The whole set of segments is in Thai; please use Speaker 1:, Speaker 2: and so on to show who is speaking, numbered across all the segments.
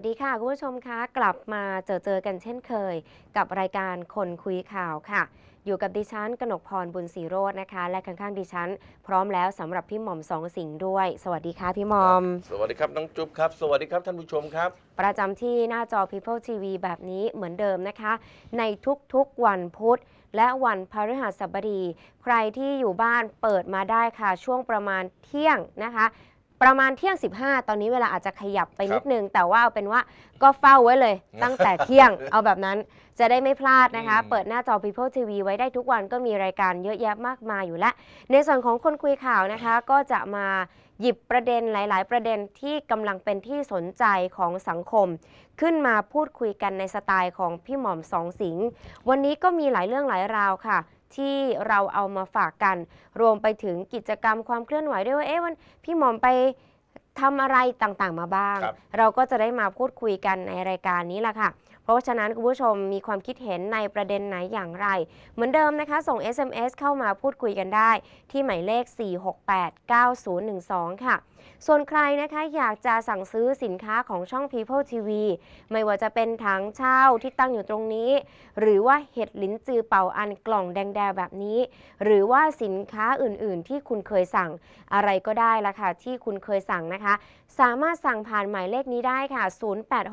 Speaker 1: สดีค่ะคุณผู้ชมคะกลับมาเจอเจอกันเช่นเคย กับรายการคนคุยข่าวค่ะ อยู่กับดิฉันกนกพรบุญศรีโรจน์นะคะ และข้างๆดิฉัน พร้อมแล้วสำหรับพี่หม่อมสองสิงห์ด้วย สวัสดีค่ะพี่หม่อม
Speaker 2: สวัสดีครับน้องจุ๊บครับ สวัสดีครับท่านผู้ชมครับ
Speaker 1: ประจำที่หน้าจอ People TV แบบนี้เหมือนเดิมนะคะในทุก ๆวันพุธ และวันพฤหัสบดี ใครที่อยู่บ้านเปิดมาได้ค่ะ ช่วงประมาณเที่ยงนะคะประมาณเที่ยง 15 ตอนนี้เวลาอาจจะขยับไปนิดนึง แต่ว่าเอาเป็นว่าก็เฝ้าไว้เลยตั้งแต่เที่ยง เอาแบบนั้นจะได้ไม่พลาดนะคะ เปิดหน้าจอ People TV ไว้ได้ทุกวันก็มีรายการเยอะแยะมากมายอยู่แล้ว ในส่วนของคนคุยข่าวนะคะ ก็จะมาหยิบประเด็นหลาย ๆ ประเด็นที่กำลังเป็นที่สนใจของสังคม ขึ้นมาพูดคุยกันในสไตล์ของพี่หม่อมสองสิงวันนี้ก็มีหลายเรื่องหลายราวค่ะที่เราเอามาฝากกัน รวมไปถึงกิจกรรมความเคลื่อนไหวด้วยว่าเอ๊ะวันพี่หมอมไปทำอะไรต่างๆมาบ้าง เราก็จะได้มาพูดคุยกันในรายการนี้แหละค่ะราะฉะนั้น คุณผู้ชมมีความคิดเห็นในประเด็นไหนอย่างไร เหมือนเดิมนะคะ ส่ง SMS เข้ามาพูดคุยกันได้ที่หมายเลข 4689012 ค่ะ ส่วนใครนะคะอยากจะสั่งซื้อสินค้าของช่อง People TV ไม่ว่าจะเป็นถังเช่าที่ตั้งอยู่ตรงนี้ หรือว่าเห็ดลิ้นจือเป่าอันกล่องแดงๆแบบนี้ หรือว่าสินค้าอื่นๆ ที่คุณเคยสั่งอะไรก็ได้ละค่ะที่คุณเคยสั่งนะคะ สามารถสั่งผ่านหมายเลขนี้ได้ค่ะ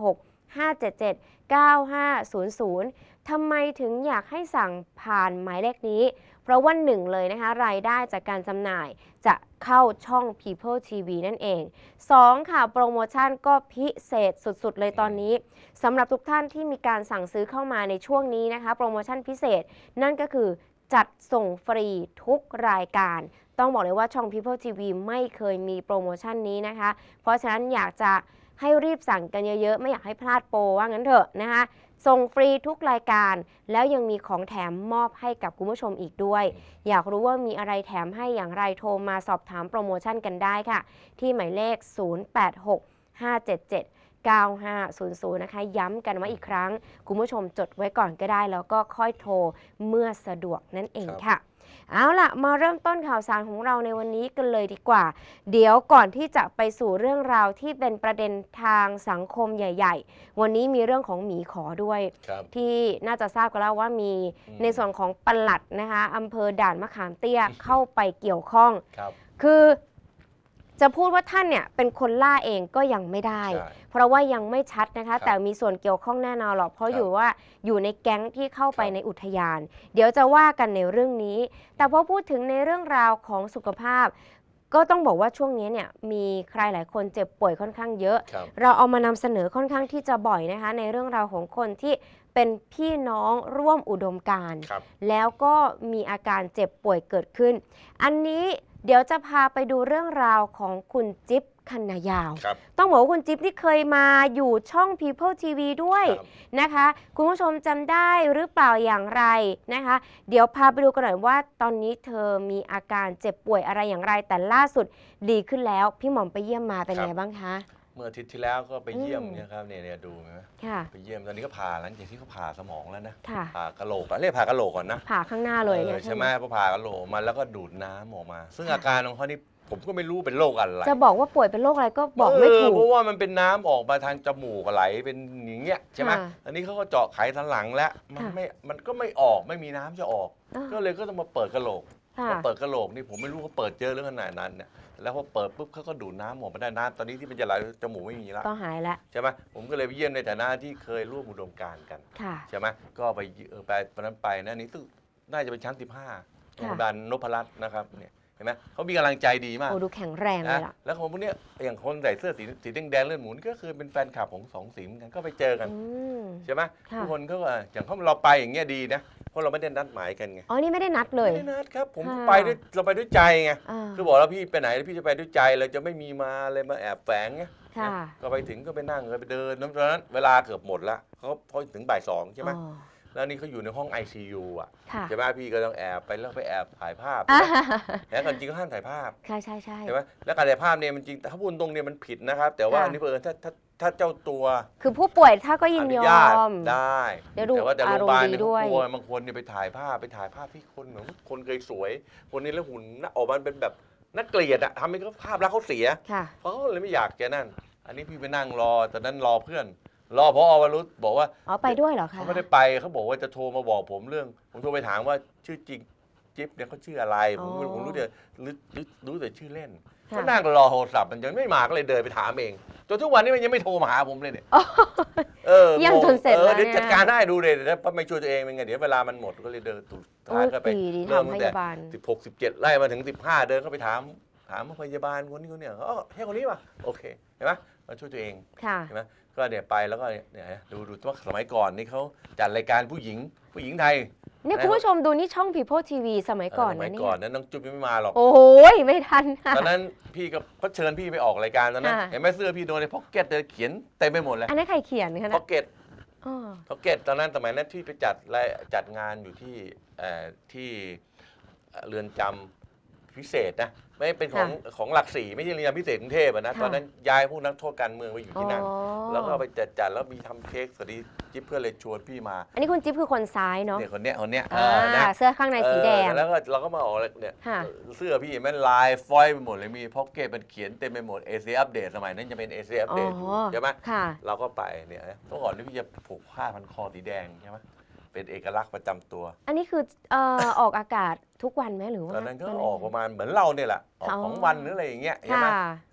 Speaker 1: 086 577 9500 ทำไมถึงอยากให้สั่งผ่านหมายเลขนี้ เพราะว่าหนึ่งเลยนะคะ รายได้จากการจำหน่ายจะเข้าช่อง People TV นั่นเอง 2. ค่ะโปรโมชั่นก็พิเศษสุดๆเลยตอนนี้สำหรับทุกท่านที่มีการสั่งซื้อเข้ามาในช่วงนี้นะคะโปรโมชั่นพิเศษนั่นก็คือจัดส่งฟรีทุกรายการ ต้องบอกเลยว่าช่อง People TV ไม่เคยมีโปรโมชั่นนี้นะคะเพราะฉะนั้นอยากจะให้รีบสั่งกันเยอะๆ ไม่อยากให้พลาดโปรว่างั้นเถอะนะคะส่งฟรีทุกรายการ แล้วยังมีของแถมมอบให้กับคุณผู้ชมอีกด้วย อยากรู้ว่ามีอะไรแถมให้อย่างไรโทรมาสอบถามโปรโมชั่นกันได้ค่ะ ที่หมายเลข 086577 9500 นะคะย้ำกันไว้อีกครั้ง คุณผู้ชมจดไว้ก่อนก็ได้ แล้วก็ค่อยโทรเมื่อสะดวกนั่นเองค่ะเอาละมาเริ่มต้นข่าวสารของเราในวันนี้กันเลยดีกว่า เดี๋ยวก่อนที่จะไปสู่เรื่องราวที่เป็นประเด็นทางสังคมใหญ่ๆ วันนี้มีเรื่องของหมีขอด้วย ที่น่าจะทราบกันแล้วว่ามีมในส่วนของปลัดนะคะอำเภอด่านมะขามเตี้ยเข้าไปเกี่ยวข้องคคือจะพูดว่าท่านเนี่ยเป็นคนล่าเองก็ยังไม่ได้ เพราะว่ายังไม่ชัดนะคะแต่มีส่วนเกี่ยวข้องแน่นอนหรอก เพราะอยู่ว่าอยู่ในแก๊งที่เข้าไปในอุทยาน เดี๋ยวจะว่ากันในเรื่องนี้ แต่พอพูดถึงในเรื่องราวของสุขภาพก็ต้องบอกว่าช่วงนี้เนี่ยมีใครหลายคนเจ็บป่วยค่อนข้างเยอะรเราเอามานำเสนอค่อนข้างที่จะบ่อยนะคะในเรื่องราวของคนที่เป็นพี่น้องร่วมอุดมการรแล้วก็มีอาการเจ็บป่วยเกิดขึ้น อันนี้เดี๋ยวจะพาไปดูเรื่องราวของคุณจิ๊บคันนายาวครับต้องบอกว่าคุณจิ๊บที่เคยมาอยู่ช่อง People TV ด้วยนะคะ คุณผู้ชมจำได้หรือเปล่าอย่างไรนะคะ เดี๋ยวพาไปดูกันหน่อยว่าตอนนี้เธอมีอาการเจ็บป่วยอะไรอย่างไรแต่ล่าสุดดีขึ้นแล้วพี่หม่อมไปเยี่ยมมาเป็นไงบ้างคะ
Speaker 2: เมื่ออาทิตย์ที่แล้วก็ไปเยี่ยมเนี่ยครับเนี่ยดูไหมค่ะไปเยี่ยมตอนนี้ก็ผ่าแล้วจางที่เขาผ่าสมองแล้วนะค่ะผ่ากะโหลกเรียกผ่ากะโหลกก่อนนะ
Speaker 1: ผ่าข้างหน้าเลยใช่ไหมพ
Speaker 2: อผ่ากะโหลกมาแล้วก็ดูดน้ำออกมา ซึ่งอาการของเขานี่ผมก็ไม่รู้เป็นโรคอะไร จะ
Speaker 1: บอกว่าป่วยเป็นโรคอะไรก็บอกไม่ถูกเพร
Speaker 2: าะว่ามันเป็นน้ำออกมาทางจมูกไหลเป็นอย่างเงี้ยใช่ไหมอันนี้เขาก็เจาะไขสันหลังแล้วมันไม่ มันก็ไม่ออกไม่มีน้ำจะออกอก็เลยก็ต้องมาเปิดกะโหลกพอเปิดกระโหลกนี่ผมไม่รู้เขาเปิดเยอะเรื่องขนาดนั้นเนี่ยแล้วพอเปิดปุ๊บเขาก็ดูดน้ำมอกมปได้น้ำตอนนี้ที่มันจะไหลจมูกไม่มีแล้วก็หายละใช่ไหมผมก็เลยไปเยี่ยมในฐานะที่เคยร่วมอุดมการณ์กัน ใช่ไหมก็ไปไปนนั้นไปนะนี่ตึกน่าจะเป็นชั้น้าโรงพยาบาลนพรัตน์นะครับเนี่ยเห็นไหมเขามีกำลังใจดีมาก โอ้
Speaker 1: ดูแข็งแรงเลยล่ะ
Speaker 2: แล้วคนพวกเนี้ย อย่างคนใส่เสื้อสีสีแดงงเลือดหมุน ก็คือเป็นแฟนคลับของสองสีเหมือนกัน ก็ไปเจอกันใช่ไหมทุกคนก็ว่าอย่างเขาเราไปอย่างเงี้ยดีนะ เพราะเราไม่ได้นัดหมายกันไง อ๋
Speaker 1: อ นี่ไม่ได้นัดเลย ไม่ได้นัดครับ ผมไปด้วย
Speaker 2: เราไปด้วยใจไง คือบอกแล้วพี่ไปไหนพี่จะไปด้วยใจเราจะไม่มีมาอะไรมาแอบแฝงไงก็ไปถึงก็ไปนั่งเลยไปเดินนั้นเวลาเกือบหมดละเขาพอถึงบ่ายสองใช่ไหมแล้วนี่เขาอยู่ในห้อง ICU อ่ะอ่ะใช่ไหมพี่ก็ต้องแอบไปแล้วไปแอบถ่ายภาพแล้วกันจริงก็ห้ามถ่ายภาพ
Speaker 1: ใช่ใช่ใช่ใช่ไห
Speaker 2: มแล้วการถ่ายภาพเนี่ยมันจริง แต่ถ้าพูดตรงเนี่ยมันผิดนะครับ แต่ว่านี่เพอิญถ้าถ้าถ้าเจ้าตัว
Speaker 1: คือผู้ป่วยถ้าก็ยินยอม
Speaker 2: ได้ แต่ว่าแต่โรงพยาบาลเนี่ยอารมณ์ด้วย บางคนเนี่ยไปถ่ายภาพไปถ่ายภาพที่คนเหมือนคนเคยสวย คนนี้แล้วหุ่นหน้าออกมันเป็นแบบนักเกลียดอะทำให้เขาภาพลักษณ์เขาเสียเพราะเขาเลยไม่อยากแกนั่น อันนี้พี่ไปนั่งรอตอนนั้นรอเพื่อนรอพอวรุษบอกว่า
Speaker 1: อ๋อไปด้วยเหรอค
Speaker 2: ะเขาไม่ได้ไปเขาบอกว่าจะโทรมาบอกผมเรื่อง ผมโทรไปถามว่าชื่อจริงจิ๊บเนี่ยเขาชื่ออะไรผมผมรู้แต่รู้รู้แต่ชื่อเล่นก็นั่งรอโทรศัพท์มันยังไม่มาก็เลยเดินไปถามเองจนทุกวันนี้มันยังไม่โทรมาหาผมเลยเนี่ยเออยังจนเสร็จแล้วเนี่ยวจัดการได้ดูเลยถ้าไม่ช่วยตัวเองเป็นไงเดี๋ยวเวลามันหมดก็เลยเดินตุ้าก็ไปเริ่มงพยาแต่สิบหกสิบเจ็ดไล่มาถึงสิบห้าเดินเข้าไปถาม ถามพยาบาลคนนี้คนเนี่ยอ๋อให้คนนี้ป่ะโอเค เห็นไหมมาช่วยตัวเองเห็นไหมก็เนี่ยไปแล้วก็เนี่ยดูดูว่าสมัยก่อนนี่เขาจัดรายการผู้หญิงผู้หญิงไทยเนี่ยคุณผู้ชมดูนี่ช่
Speaker 1: อง p ีโพทีวีสมัยก่อนสมัยนะเนี่ก่อนย
Speaker 2: นั้นน้องจุ๊บยังไม่มาหรอก โอ้
Speaker 1: ยไม่ทัน ตอนนั้
Speaker 2: นพี่ก็เขาเชิญพี่ไปออกรายการตอนนั้นะเห็นไหมเสื้อพี่โดนในพ็อกเก็ตเลยเขียนเต็มไปหมดเลย อันนั้
Speaker 1: นใครเขียนคะ
Speaker 2: พ็อกเก็ตพ็อกเก็ตตอนนั้นสมัยนั้นที่ไปจัดรลจัดงานอยู่ที่ที่เเรือนจำพิเศษนะไม่เป็นของของหลักสี่ไม่ใช่เรียนพิเศษกรุงเทพนะตอนนั้นย้ายพวกนักโทษการเมืองไปอยู่ที่นั่นแล้วก็ไปจัดจัดแล้วมีทำเค้กสวัสดี จิ๊บเพื่อนเลยชวนพี่มา อั
Speaker 1: นนี้คุณจิ๊บคือคนซ้ายเนาะเนี่ย
Speaker 2: คนเนี้ยคนเนี้ยเนะเส
Speaker 1: ื้อข้างในสีแดงแล้ว
Speaker 2: ก็เราก็มาออกเนี่ยเสื้อพี่แม่นลายฟอยไปหมดเลยมีพ็อกเก็ตมันเขียนเต็มไปหมดเอเซียอัปเดตสมัยนั้นจะเป็นเอเซียอัปเดตใช่ไหมเราก็ไปเนี่ยเมื่อก่อนนี่พี่จะผูกผ้าพันคอสีแดงใช่ไหมเป็นเอกลักษณ์ประจำตัว
Speaker 1: อันนี้คือออออกอากาศทุกวันไหมหรือว่าตอนนั้นก็ออกป
Speaker 2: ระมาณเหมือนเราเนี่ยแหละออกของวันหรืออะไรอย่างเงี้ยใช่ไหม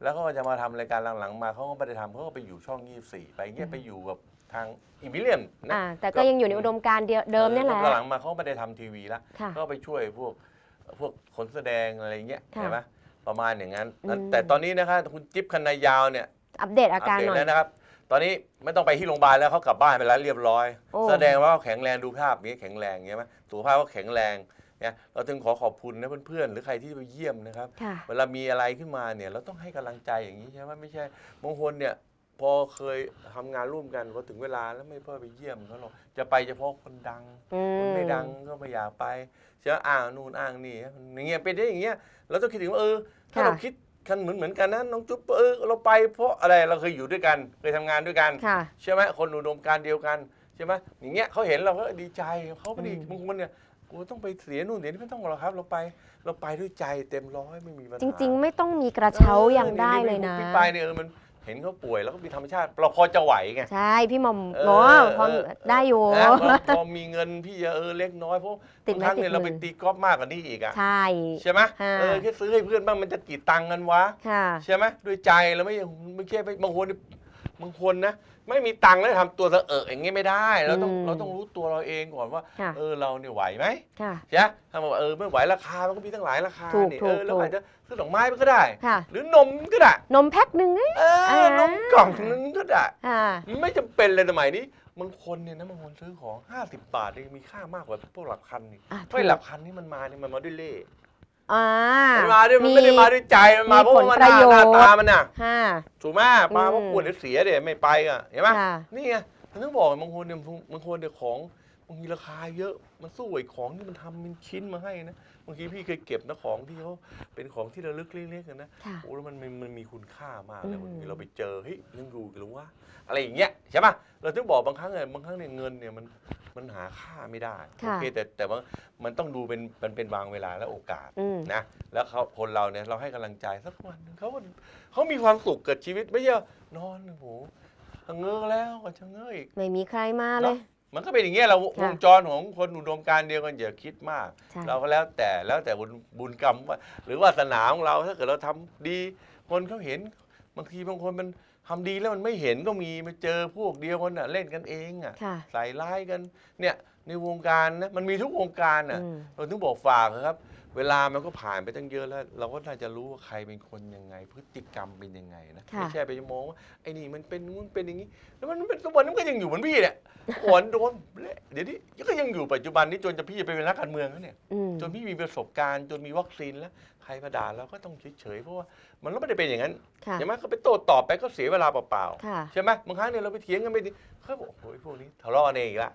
Speaker 2: แล้วก็จะมาทำรายการหลังๆมาเขาก็ไม่ได้ทำเขาก็ไปอยู่ช่อง 24 ไปเงี้ยไปอยู่กับทางอิมิเลียนนะแต่ก็ยังอยู่ใน
Speaker 1: อุดมการณ์เดิมเนี่ยแหละหลัง
Speaker 2: มาเขาไม่ได้ทำทีวีละวก็ไปช่วยพวกพวกคนแสดงอะไรเงี้ยใช่ไหมประมาณอย่างนั้น แต่ตอนนี้นะครับคุณจิ๊บคันนายาวเนี่ย
Speaker 1: อัปเดตอาการหน่อยนะ
Speaker 2: ครับตอนนี้ไม่ต้องไปที่โรงพยาบาลแล้วเขากลับบ้านไปแล้วเรียบร้อยอ้แสดงว่าเขาแข็งแรง ดูภาพนี้แข็งแรงใช่ไหมสุขภาพก็แข็งแรงเนี่ยเราถึงขอขอบคุณนะเพื่อนๆหรือใครที่ไปเยี่ยมนะครับเวลามีอะไรขึ้นมาเนี่ยเราต้องให้กำลังใจอย่างนี้ใช่ไหมไม่ใช่มงคนเนี่ยพอเคยทำงานร่วมกันพอถึงเวลาแล้วไม่เพื่อไปเยี่ยมเขาหรอกจะไปเฉพาะคนดังคนไม่ดังก็ไม่อยากไปเชื่ออ้างนู่นอ้างนี่อย่างเงี้ยเป็นได้อย่างเงี้ย เราต้องคิดถึงว่าเออ ถ้าเราคิดกันเหมือนเหมือนกันนะน้องจุ๊บเออเราไปเพราะอะไรเราเคยอยู่ด้วยกัน เคยทำงานด้วยกัน ใช่ไหมคนอุดมการเดียวกันใช่ไหมอย่างเงี้ยเขาเห็นเราก็ดีใจเขาไม่ไดีบางคนเนี่ยกูต้องไปเสียนู่นเสียนี่ไม่ต้องหรอกครับเราไปเราไปด้วยใจเต็มร้อยไม่มีปัญหาจริงๆ ไม
Speaker 1: ่ต้องมีกระเช้าอย่างได้เลยนะพี่ไป
Speaker 2: เนี่ยมันเห็นเขาป่วยแล้วก็มีธรรมชาติเราพอจะไหวไง ใ
Speaker 1: ช่ พี่หมอมหมอพอได้อยู่พอ
Speaker 2: มีเงินพี่เออเล็กน้อยเพราะติดบางครั้งเนี่ยเราไปตีกอล์ฟมากกว่านี้อีกอ่ะ ใช่ ใช่ไหมเออแค่ซื้อให้เพื่อนบ้างมันจะกี่ตังค์กันวะ ใช่ไหมด้วยใจเราไม่ไม่ใช่ไ่บางคนบางคนนะไม่มีตังค์แล้วทำตัวเสอะเอออย่างงี้ไม่ได้เราต้องเราต้องรู้ตัวเราเองก่อนว่าเออเราเนี่ยไหวไหมใช่ไหมถ้าบอกว่าเออไม่ไหวราคามันก็มีตั้งหลายราคาเนี่ยเออแล้วอาจจะซื้อดอกไม้ก็ได้หรือนมก็ได้นมแพ็คหนึ่งเนี่ยออนมกล่องนึงก็ได้ไม่จำเป็นเลยสมัยนี้บางคนเนี่ยนะบางคนซื้อของ 50บาทเลยมีค่ามากกว่าพวกหลักพันนี่ถ้วยหลักพันนี่มันมาเนี่ยมันมาด้วยเล่
Speaker 1: มันมาด้วยมันไม่ได้มาด้วยใจ มันมาเพราะมันหน้าหน้าตามันน่ะ
Speaker 2: ่ะถูกไหมมาเพราะกลัวเดี๋ยวเสียเดี๋ยวไม่ไปอ่ะเห็นไหมนี่ไงฉันต้องบอกบางคนเนี่ยบางคนเดี๋ยวของมีราคาเยอะมันสู้ไอ้ของที่มันทำเป็นชิ้นมาให้นะบางทีพี่เคยเก็บนะของที่เขาเป็นของที่ระลึกเล็กๆนะ โอ้แล้วมันมันมีคุณค่ามากเลยบางทีเราไปเจอเฮ้ยนั่งดูนรู้ว่า อะไรอย่างเงี้ยใช่ปะเราต้องบอกบางครั้งเนี่ยบางครั้งเนี่ยเงินเนี่ยมันมันหาค่าไม่ได้ โอเค แต่แต่ว่ามันต้องดูเป็นมันเป็นบางเวลาและโอกาสนะแล้วเขาคนเราเนี่ยเราให้กำลังใจสักวันเขาเขามีความสุขเกิดชีวิตไม่ยอะนอนโอ้โหเง้อแล้วก็จะเง้ออีก
Speaker 1: ไม่มีใครมาเลย
Speaker 2: มันก็เป็นอย่างเงี้ยเราวงจรของคนอุดมการเดียวกันอย่าคิดมาก เราก็แล้วแต่แล้วแต่บุญบุญกรรมว่าหรือว่าสนาของเราถ้าเกิดเราทำดี คนเขาเห็นบางทีบางคนมันทำดีแล้วมันไม่เห็นก็มี มาเจอพวกเดียวกันอ่ะเล่นกันเองอ่ะใส่ร้ายกันเนี่ยในวงการนะมันมีทุกวงการอ่ะเราต้องบอกฝากครับเวลามันก็ผ่านไปตั้งเยอะแล้วเราก็น่าจะรู้ว่าใครเป็นคนยังไง พฤติกรรมเป็นยังไงนะไม่ใช่ไปมองว่าไอ้นี่มันเป็นนู้นเป็นอย่างนี้ แล้วมันเป็นตัวนั้นก็ยังอยู่เหมือนพี่เนี่ยหวนโดนเละเดี๋ยวนี้ ก็ยังอยู่ปัจจุบันนี้ จนจะพี่จะไปเป็นนักการเมืองแล้วเนี่ยจนพี่มีประสบการณ์ จนมีวัคซีนแล้วใครมาด่าเราก็ต้องเฉยๆ เพราะว่ามันก็ไม่ได้เป็นอย่างนั้น ใช่ไหมเขาไปโต้ตอบไปก็เสียเวลาเปล่าๆ ใช่ไหมบางครั้งเนี่ยเราไปเถียงกันไม่ดีเขาบอกโอ้ยพวกนี้ทะเลาะกันเองอีกละ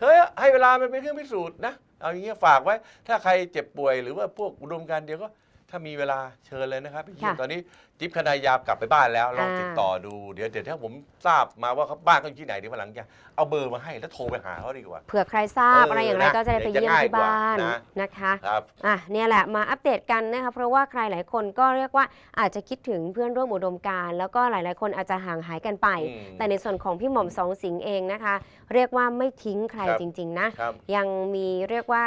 Speaker 2: เฮ้ย ให้เวลามันเป็นเครื่องพิสูจน์นะ เอาอย่างเงี้ยฝากไว้ถ้าใครเจ็บป่วยหรือว่าพวกอุดมการเดียวก็ถ้ามีเวลาเชิญเลยนะครับพี่ย่ตอนนี้จิ๊บคณายามกลับไปบ้านแล้วลองติดต่อดู เดี๋ยวเดี๋ยวถ้าผมทราบมาว่าเขาบ้านเขาอยู่ที่ไหนเดี๋ยววันหลังจะเอาเบอร์มาให้แล้วโทรไปหาเขาดีกว่าเผ
Speaker 1: ื่อใครทราบอะไรอย่างไรก็จะได้ไปเยี่ยมที่บ้านนะคะครับอ่ะเนี่ยแหละมาอัปเดตกันนะคะเพราะว่าใครหลายคนก็เรียกว่าอาจจะคิดถึงเพื่อนร่วมอุดมการณ์แล้วก็หลาย ๆคนอาจจะห่างหายกันไป แต่ในส่วนของพี่หม่อมสองสิงห์เองนะคะ เรียกว่าไม่ทิ้งใครจริงๆนะยังมีเรียกว่า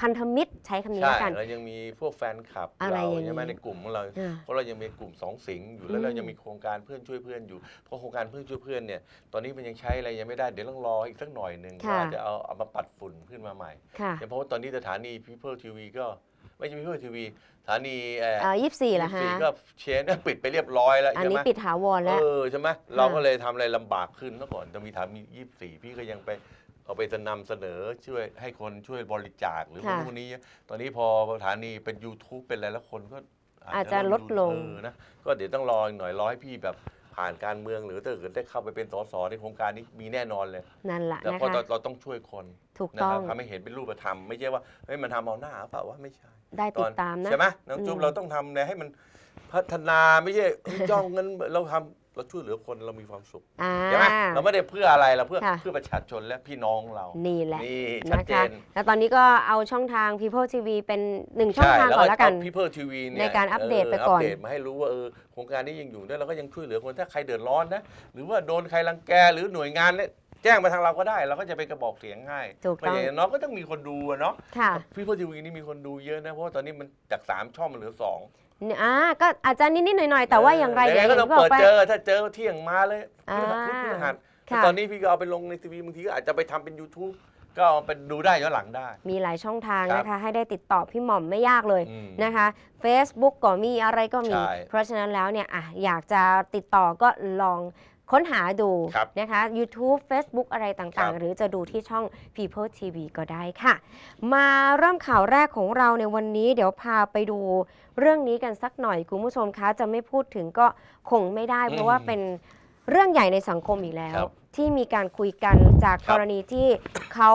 Speaker 1: พันธมิตรใช้คำนี้ใช่แล้วกันเรา
Speaker 2: ยังมีพวกแฟนคลับเราใช่ไหมในกลุ่มของเราเพราะเรายังมีกลุ่มสองสิงอยู่แล้วเรายังมีโครงการเพื่อนช่วยเพื่อนอยู่เพราะโครงการเพื่อนช่วยเพื่อนเนี่ยตอนนี้มันยังใช้อะไรยังไม่ได้เดี๋ยวต้องรออีกสักหน่อยหนึ่งเราจะเอาเอามาปัดฝุ่นขึ้นมาใหม่ค่ย่งเพราะว่าตอนนี้สถานีพเพิลทีวีก็ไม่ใช่พเพิลทีวีสถานีเอ่อยี่สิบสี่เหรอฮะก็เชนปิดไปเรียบร้อยแล้วอันนี้ปิดถาวรแล้วเออใช่ไหมเราก็เลยทำอะไรลำบากขึ้นเมื่อก่อนจะมีถามยี่สี่พี่ก็ยังไปเอาไปนำเสนอช่วยให้คนช่วยบริจาคหรือพวกนี้ตอนนี้พอสถานีเป็น YouTube เป็นอะไรแล้วคนก็อาจจะลดลงนะก็เดี๋ยวต้องรอหน่อยร้อยพี่แบบผ่านการเมืองหรือถ้าเกิดได้เข้าไปเป็นสสในโครงการนี้มีแน่นอนเลยนั่นแหละนะคะเราเราต้องช่วยคนถูกต้องทำให้เห็นเป็นรูปธรรมไม่ใช่ว่าเฮ้ยมันทำเอาหน้าเปล่าว่าไม่ใช่
Speaker 1: ได้ติดตามนะ ใช่ไหมน้องจุ๊บเราต้องท
Speaker 2: ำเนี่ยให้มันพัฒนาไม่ใช่จ้องเงินเราทำกราช่วยเหลือคนเรามีความสุขใช่ไหมเราไม่ได้เพื่ออะไรเราเพื่อเพื่อประชาชนและพี่น้องเรานี่แหละนี่ชัดเจนแ
Speaker 1: ล้วตอนนี้ก็เอาช่องทาง People TV เป็นหนึ่งช่องทางก่อนแล้วกัน
Speaker 2: พีเพิลทีวีในการอัปเดตไปก่อนปเดตมาให้รู้ว่าเออโครงการนี้ยังอยู่ด้วยเราก็ยังช่วยเหลือคนถ้าใครเดือดร้อนนะหรือว่าโดนใครรังแกหรือหน่วยงานเนี่ยแจ้งมาทางเราก็ได้ เราก็จะเป็นกระบอกเสียงให้ยไม่อย่างน้อยก็ต้องมีคนดูเนาะพี่เพิอทีวีนี่มีคนดูเยอะนะเพราะว่าตอนนี้มันจากสามช่องมันเหลือสอง
Speaker 1: อ่าก็อาจจะนิดๆหน่อยๆ แต่ว่าอย่างไรเดี๋ยวก็ต้องเปิดเจอ ถ
Speaker 2: ้าเจอเที่ยงมาเลยพี่หัดตอนนี้พี่ก็เอาไปลงในทีวีบางทีก็อาจจะไปทำเป็น YouTube ก็เป็นดูได้ย้อนหลังได้
Speaker 1: มีหลายช่องทางนะคะ ให้ได้ติดต่อพี่หม่อมไม่ยากเลยนะคะ Facebook ก็มีอะไรก็มี เพราะฉะนั้นแล้วเนี่ยอ่ะอยากจะติดต่อก็ลองค้นหาดูนะคะ YouTube Facebook อะไรต่างๆ หรือจะดูที่ช่อง People TV ก็ได้ค่ะ มาเริ่มข่าวแรกของเราในวันนี้เดี๋ยวพาไปดูเรื่องนี้กันสักหน่อยคุณผู้ชมคะ จะไม่พูดถึงก็คงไม่ได้ เพราะว่าเป็นเรื่องใหญ่ในสังคมอีกแล้วที่มีการคุยกันจากกรณีที่เขา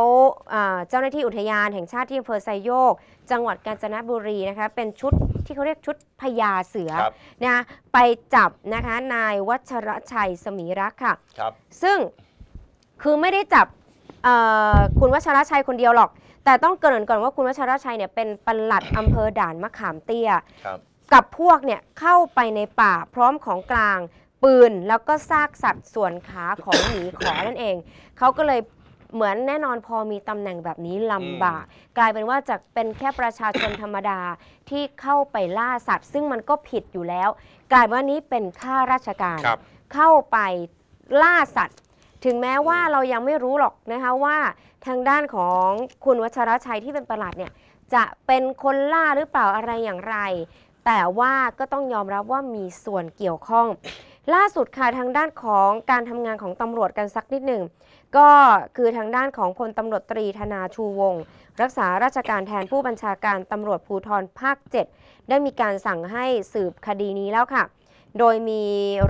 Speaker 1: เจ้าหน้าที่อุทยานแห่งชาติที่อำเภอไซโยก จังหวัดกาญจนบุรีนะคะเป็นชุดที่เขาเรียกชุดพญาเสือนะะไปจับนะคะนายวัชรชัยสมีรักค่ะครับซึ่งคือไม่ได้จับคุณวัชรชัยคนเดียวหรอก แต่ต้องเกริ่นก่อนว่าคุณวัชรชัยเนี่ยเป็นปลัดอำเภอด่านมะขามเตี้ย กับพวกเนี่ยเข้าไปในป่าพร้อมของกลางปืนแล้วก็ซากสัตว์ส่วนขาของหมีขอนั่นเอง เขาก็เลยเหมือนแน่นอนพอมีตำแหน่งแบบนี้ลำบากกลายเป็นว่าจะเป็นแค่ประชาชนธรรมดาที่เข้าไปล่าสัตว์ ซึ่งมันก็ผิดอยู่แล้ว กลายว่านี้เป็นข้าราชการรเข้าไปล่าสัตว์ ถึงแม้ว่าเรายังไม่รู้หรอกนะคะว่าทางด้านของคุณวัชรชัยที่เป็นประหลัดเนี่ยจะเป็นคนล่าหรือเปล่าอะไรอย่างไร แต่ว่าก็ต้องยอมรับว่ามีส่วนเกี่ยวข้องล่าสุดค่ะทางด้านของการทำงานของตำรวจกันสักนิดหนึ่งก็คือทางด้านของพลตำรวจตรีธนาชูวงศ์รักษาราชการแทนผู้บัญชาการตำรวจภูธรภาค 7 ได้มีการสั่งให้สืบคดีนี้แล้วค่ะ โดยมี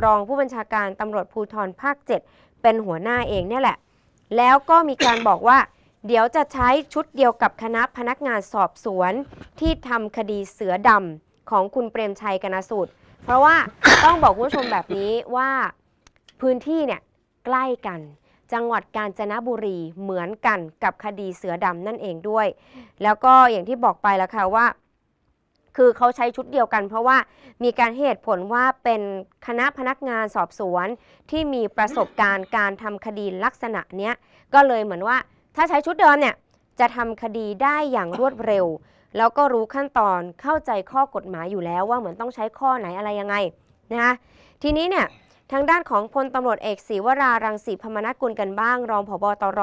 Speaker 1: รองผู้บัญชาการตำรวจภูธรภาค 7 เป็นหัวหน้าเองเนี่ยแหละแล้วก็มีการบอกว่า เดี๋ยวจะใช้ชุดเดียวกับคณะพนักงานสอบสวนที่ทำคดีเสือดำของคุณเปรมชัยกนสูตรเพราะว่าต้องบอกคุณผู้ชมแบบนี้ว่าพื้นที่เนี่ยใกล้กัน จังหวัดกาญจนบุรีเหมือนกันกับคดีเสือดำนั่นเองด้วย แล้วก็อย่างที่บอกไปแล้วค่ะว่า คือเขาใช้ชุดเดียวกัน เพราะว่ามีการเหตุผลว่าเป็นคณะพนักงานสอบสวนที่มีประสบการณ์การทำคดีลักษณะเนี้ยก็เลยเหมือนว่าถ้าใช้ชุดเดิมเนี่ยจะทำคดีได้อย่างรวดเร็วแล้วก็รู้ขั้นตอนเข้าใจข้อกฎหมายอยู่แล้วว่าเหมือนต้องใช้ข้อไหนอะไรยังไงนะคะทีนี้เนี่ยทางด้านของพลตำรวจเอกศีวรารังสีพมนกุลกันบ้างรองผบตร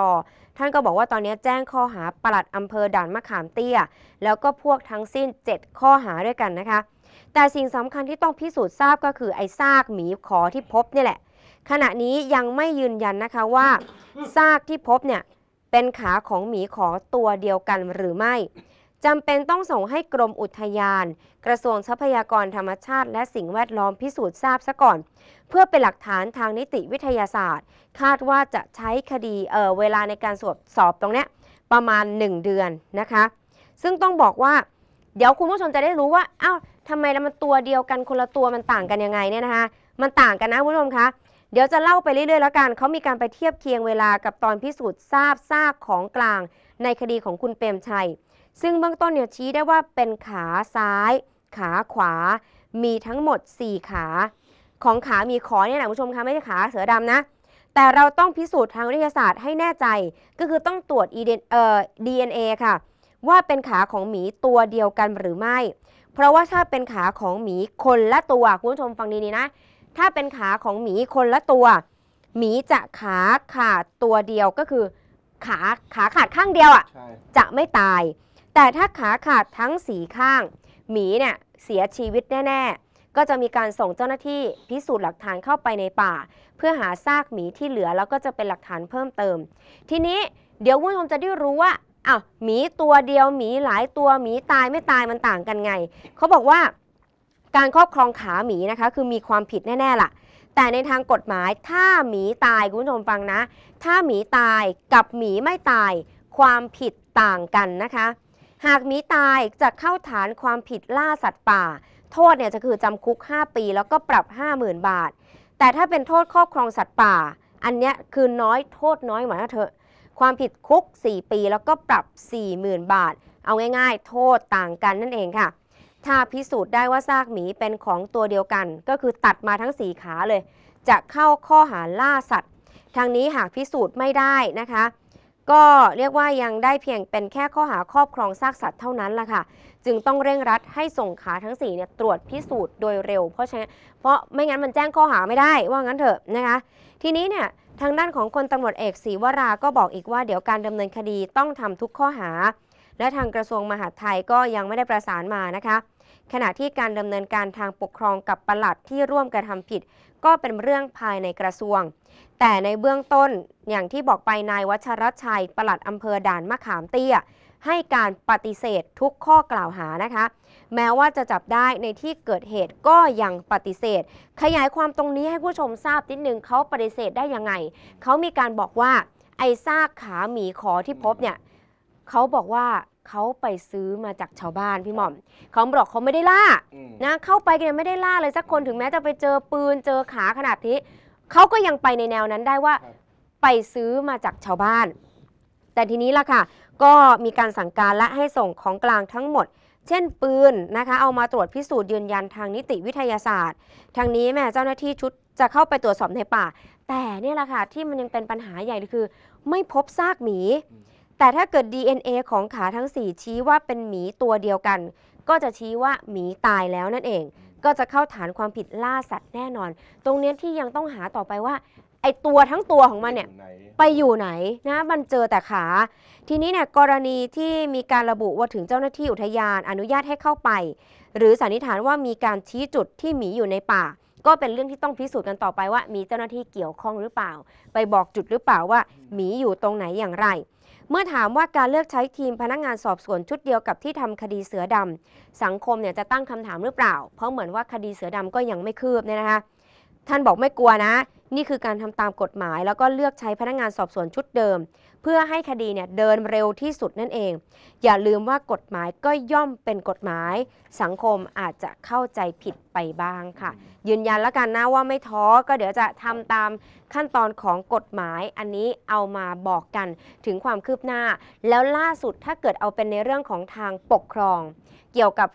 Speaker 1: ท่านก็บอกว่าตอนนี้แจ้งข้อหาปลัดอำเภอด่านมะขามเตี้ย แล้วก็พวกทั้งสิ้น 7 ข้อหาด้วยกันนะคะ แต่สิ่งสำคัญที่ต้องพิสูจน์ทราบก็คือไอ้ซากหมีขอที่พบนี่แหละขณะนี้ยังไม่ยืนยันนะคะว่าซากที่พบเนี่ยเป็นขาของหมีขอตัวเดียวกันหรือไม่จำเป็นต้องส่งให้กรมอุทยาน กระทรวงทรัพยากรธรรมชาติ และสิ่งแวดล้อมพิสูจน์ทราบซะก่อน เพื่อเป็นหลักฐานทางนิติวิทยาศาสตร์ คาดว่าจะใช้คดีเเวลาในการสอบสอบตรงเนี้ย ประมาณ 1 เดือนนะคะ ซึ่งต้องบอกว่า เดี๋ยวคุณผู้ชมจะได้รู้ว่าอา้าวทำไมมันตัวเดียวกันคนละตัวมันต่างกันยังไงเนี่ยนะคะ มันต่างกันนะคุณผู้ชมคะ เดี๋ยวจะเล่าไปเรื่อยๆแล้วกัน เขามีการไปเทียบเคียงเวลากับตอนพิสูจน์ทราบซากของกลาง ในคดีของคุณเปรมชัยซึ่งเบื้องต้นเนี่ยชี้ได้ว่าเป็นขาซ้าย ขาขวา มีทั้งหมด 4 ขา ของขามีขอเนี่ยนะคุณผู้ชมคะไม่ใช่ขาเสือดำนะ แต่เราต้องพิสูจน์ทางวิทยาศาสตร์ให้แน่ใจก็คือต้องตรวจ DNA ค่ะ ว่าเป็นขาของหมีตัวเดียวกันหรือไม่ เพราะว่าถ้าเป็นขาของหมีคนละตัว คุณผู้ชมฟังดีๆนะ ถ้าเป็นขาของหมีคนละตัวหมีจะขาขาดตัวเดียวก็คือ ขาขาขาดข้างเดียวอะ่ะจะไม่ตายแต่ถ้าขาขาดทั้งสีข้างหมีเนี่ยเสียชีวิตแน่ ๆ ก็จะมีการส่งเจ้าหน้าที่พิสูจน์หลักฐานเข้าไปในป่า เพื่อหาซากหมีที่เหลือ แล้วก็จะเป็นหลักฐานเพิ่มเติม ทีนี้เดี๋ยวคุณผู้ชมจะได้รู้ว่าอ้าวหมีตัวเดียวหมีหลายตัวหมีตายไม่ตายมันต่างกันไง เขาบอกว่าการครอบครองขาหมีนะคะ คือมีความผิดแน่ ๆล่ะแต่ในทางกฎหมายถ้าหมีตายคุณผู้ชมฟังนะ ถ้าหมีตายกับหมีไม่ตายความผิดต่างกันนะคะหากหมีตายจะเข้าฐานความผิดล่าสัตว์ป่า โทษเนี่ยจะคือจำคุก 5 ปี แล้วก็ปรับ 50,000 บาท แต่ถ้าเป็นโทษครอบครองสัตว์ป่า อันเนี้ยคือน้อยโทษน้อยกันาเถอะความผิดคุก 4 ปีแล้วก็ปรับ 40,000 บาท เอาง่าย ๆ โทษต่างกันนั่นเองค่ะ ถ้าพิสูจน์ได้ว่าซากหมีเป็นของตัวเดียวกัน ก็คือตัดมาทั้งสีขาเลย จะเข้าข้อหาล่าสัตว์ทางนี้หากพิสูจน์ไม่ได้นะคะก็เรียกว่ายังได้เพียงเป็นแค่ข้อหาครอบครองซากสัตว์เท่านั้นล่ะค่ะจึงต้องเร่งรัดให้ส่งขาทั้ง4เนี่ยตรวจพิสูจน์โดยเร็วเพราะฉะนั้นเพราะไม่งั้นมันแจ้งข้อหาไม่ได้ว่างั้นเถอะนะคะทีนี้เนี่ยทางด้านของคนตำรวจเอกศรีวราก็บอกอีกว่า เดี๋ยวการดำเนินคดีต้องทำทุกข้อหา และทางกระทรวงมหาดไทยก็ยังไม่ได้ประสานมานะคะขณะที่การดำเนินการทางปกครองกับปลัดที่ร่วมกระทำผิดก็เป็นเรื่องภายในกระทรวง แต่ในเบื้องต้นอย่างที่บอกไป นายวัชรชัยปลัดอำเภอด่านมะขามเตี้ยให้การปฏิเสธทุกข้อกล่าวหานะคะ แม้ว่าจะจับได้ในที่เกิดเหตุก็ยังปฏิเสธ ขยายความตรงนี้ให้ผู้ชมทราบนิดนึงเขาปฏิเสธได้ยังไง เขามีการบอกว่า ไอ้ซากขาหมีขอที่พบเนี่ยเขาบอกว่าเขาไปซื้อมาจากชาวบ้านพี่หม่อมเขาบอกเขาไม่ได้ล่า นะ เข้าไปกันไม่ได้ล่าเลย สักคนถึงแม้จะไปเจอปืน เจอขาขนาดนี้เขาก็ยังไปในแนวนั้นได้ว่า ไปซื้อมาจากชาวบ้าน แต่ทีนี้ล่ะค่ะ ก็มีการสั่งการและให้ส่งของกลางทั้งหมด เช่น ปืนนะคะ เอามาตรวจพิสูจน์ยืนยันทางนิติวิทยาศาสตร์ทางนี้แม่เจ้าหน้าที่ชุดจะเข้าไปตรวจสอบในป่า แต่เนี่ยล่ะค่ะที่มันยังเป็นปัญหาใหญ่คือ ไม่พบซากหมีแต่ถ้าเกิด DNA ของขาทั้ง 4 ชี้ว่าเป็นหมีตัวเดียวกัน ก็จะชี้ว่า หมีตายแล้วนั่นเอง ก็จะเข้าฐานความผิดล่าสัตว์แน่นอน ตรงนี้ที่ยังต้องหาต่อไปว่า ไอตัวทั้งตัวของมันเนี่ยไไปอยู่ไหนนะมันเจอแต่ขา ทีนี้เนี่ยกรณีที่มีการระบุว่าถึงเจ้าหน้าที่อุทยานอนุญาตให้เข้าไป หรือสันนิษฐานว่ามีการชี้จุดที่หมีอยู่ในป่า ก็เป็นเรื่องที่ต้องพิสูจน์กันต่อไปว่ามีเจ้าหน้าที่เกี่ยวข้องหรือเปล่า ไปบอกจุดหรือเปล่าว่าหมีอยู่ตรงไหนอย่างไรเมื่อถามว่าการเลือกใช้ทีมพนักงงานสอบสวนชุดเดียวกับที่ทำคดีเสือดำสังคมเนี่ยจะตั้งคำถามหรือเปล่า เพราะเหมือนว่าคดีเสือดำก็ยังไม่คืบเนี่ยนะคะท่านบอกไม่กลัวนะ นี่คือการทำตามกฎหมายแล้วก็เลือกใช้พนักงานสอบสวนชุดเดิม เพื่อให้คดีเนี่ยเดินเร็วที่สุดนั่นเอง อย่าลืมว่ากฎหมายก็ย่อมเป็นกฎหมายสังคมอาจจะเข้าใจผิดไปบ้างค่ะ ยืนยันแล้วกันนะ ว่าไม่ท้อ ก็เดี๋ยวจะทำตามขั้นตอนของกฎหมายอันนี้เอามาบอกกันถึงความคืบหน้า แล้วล่าสุดถ้าเกิดเอาเป็นในเรื่องของทางปกครอง เกี่ยวกับ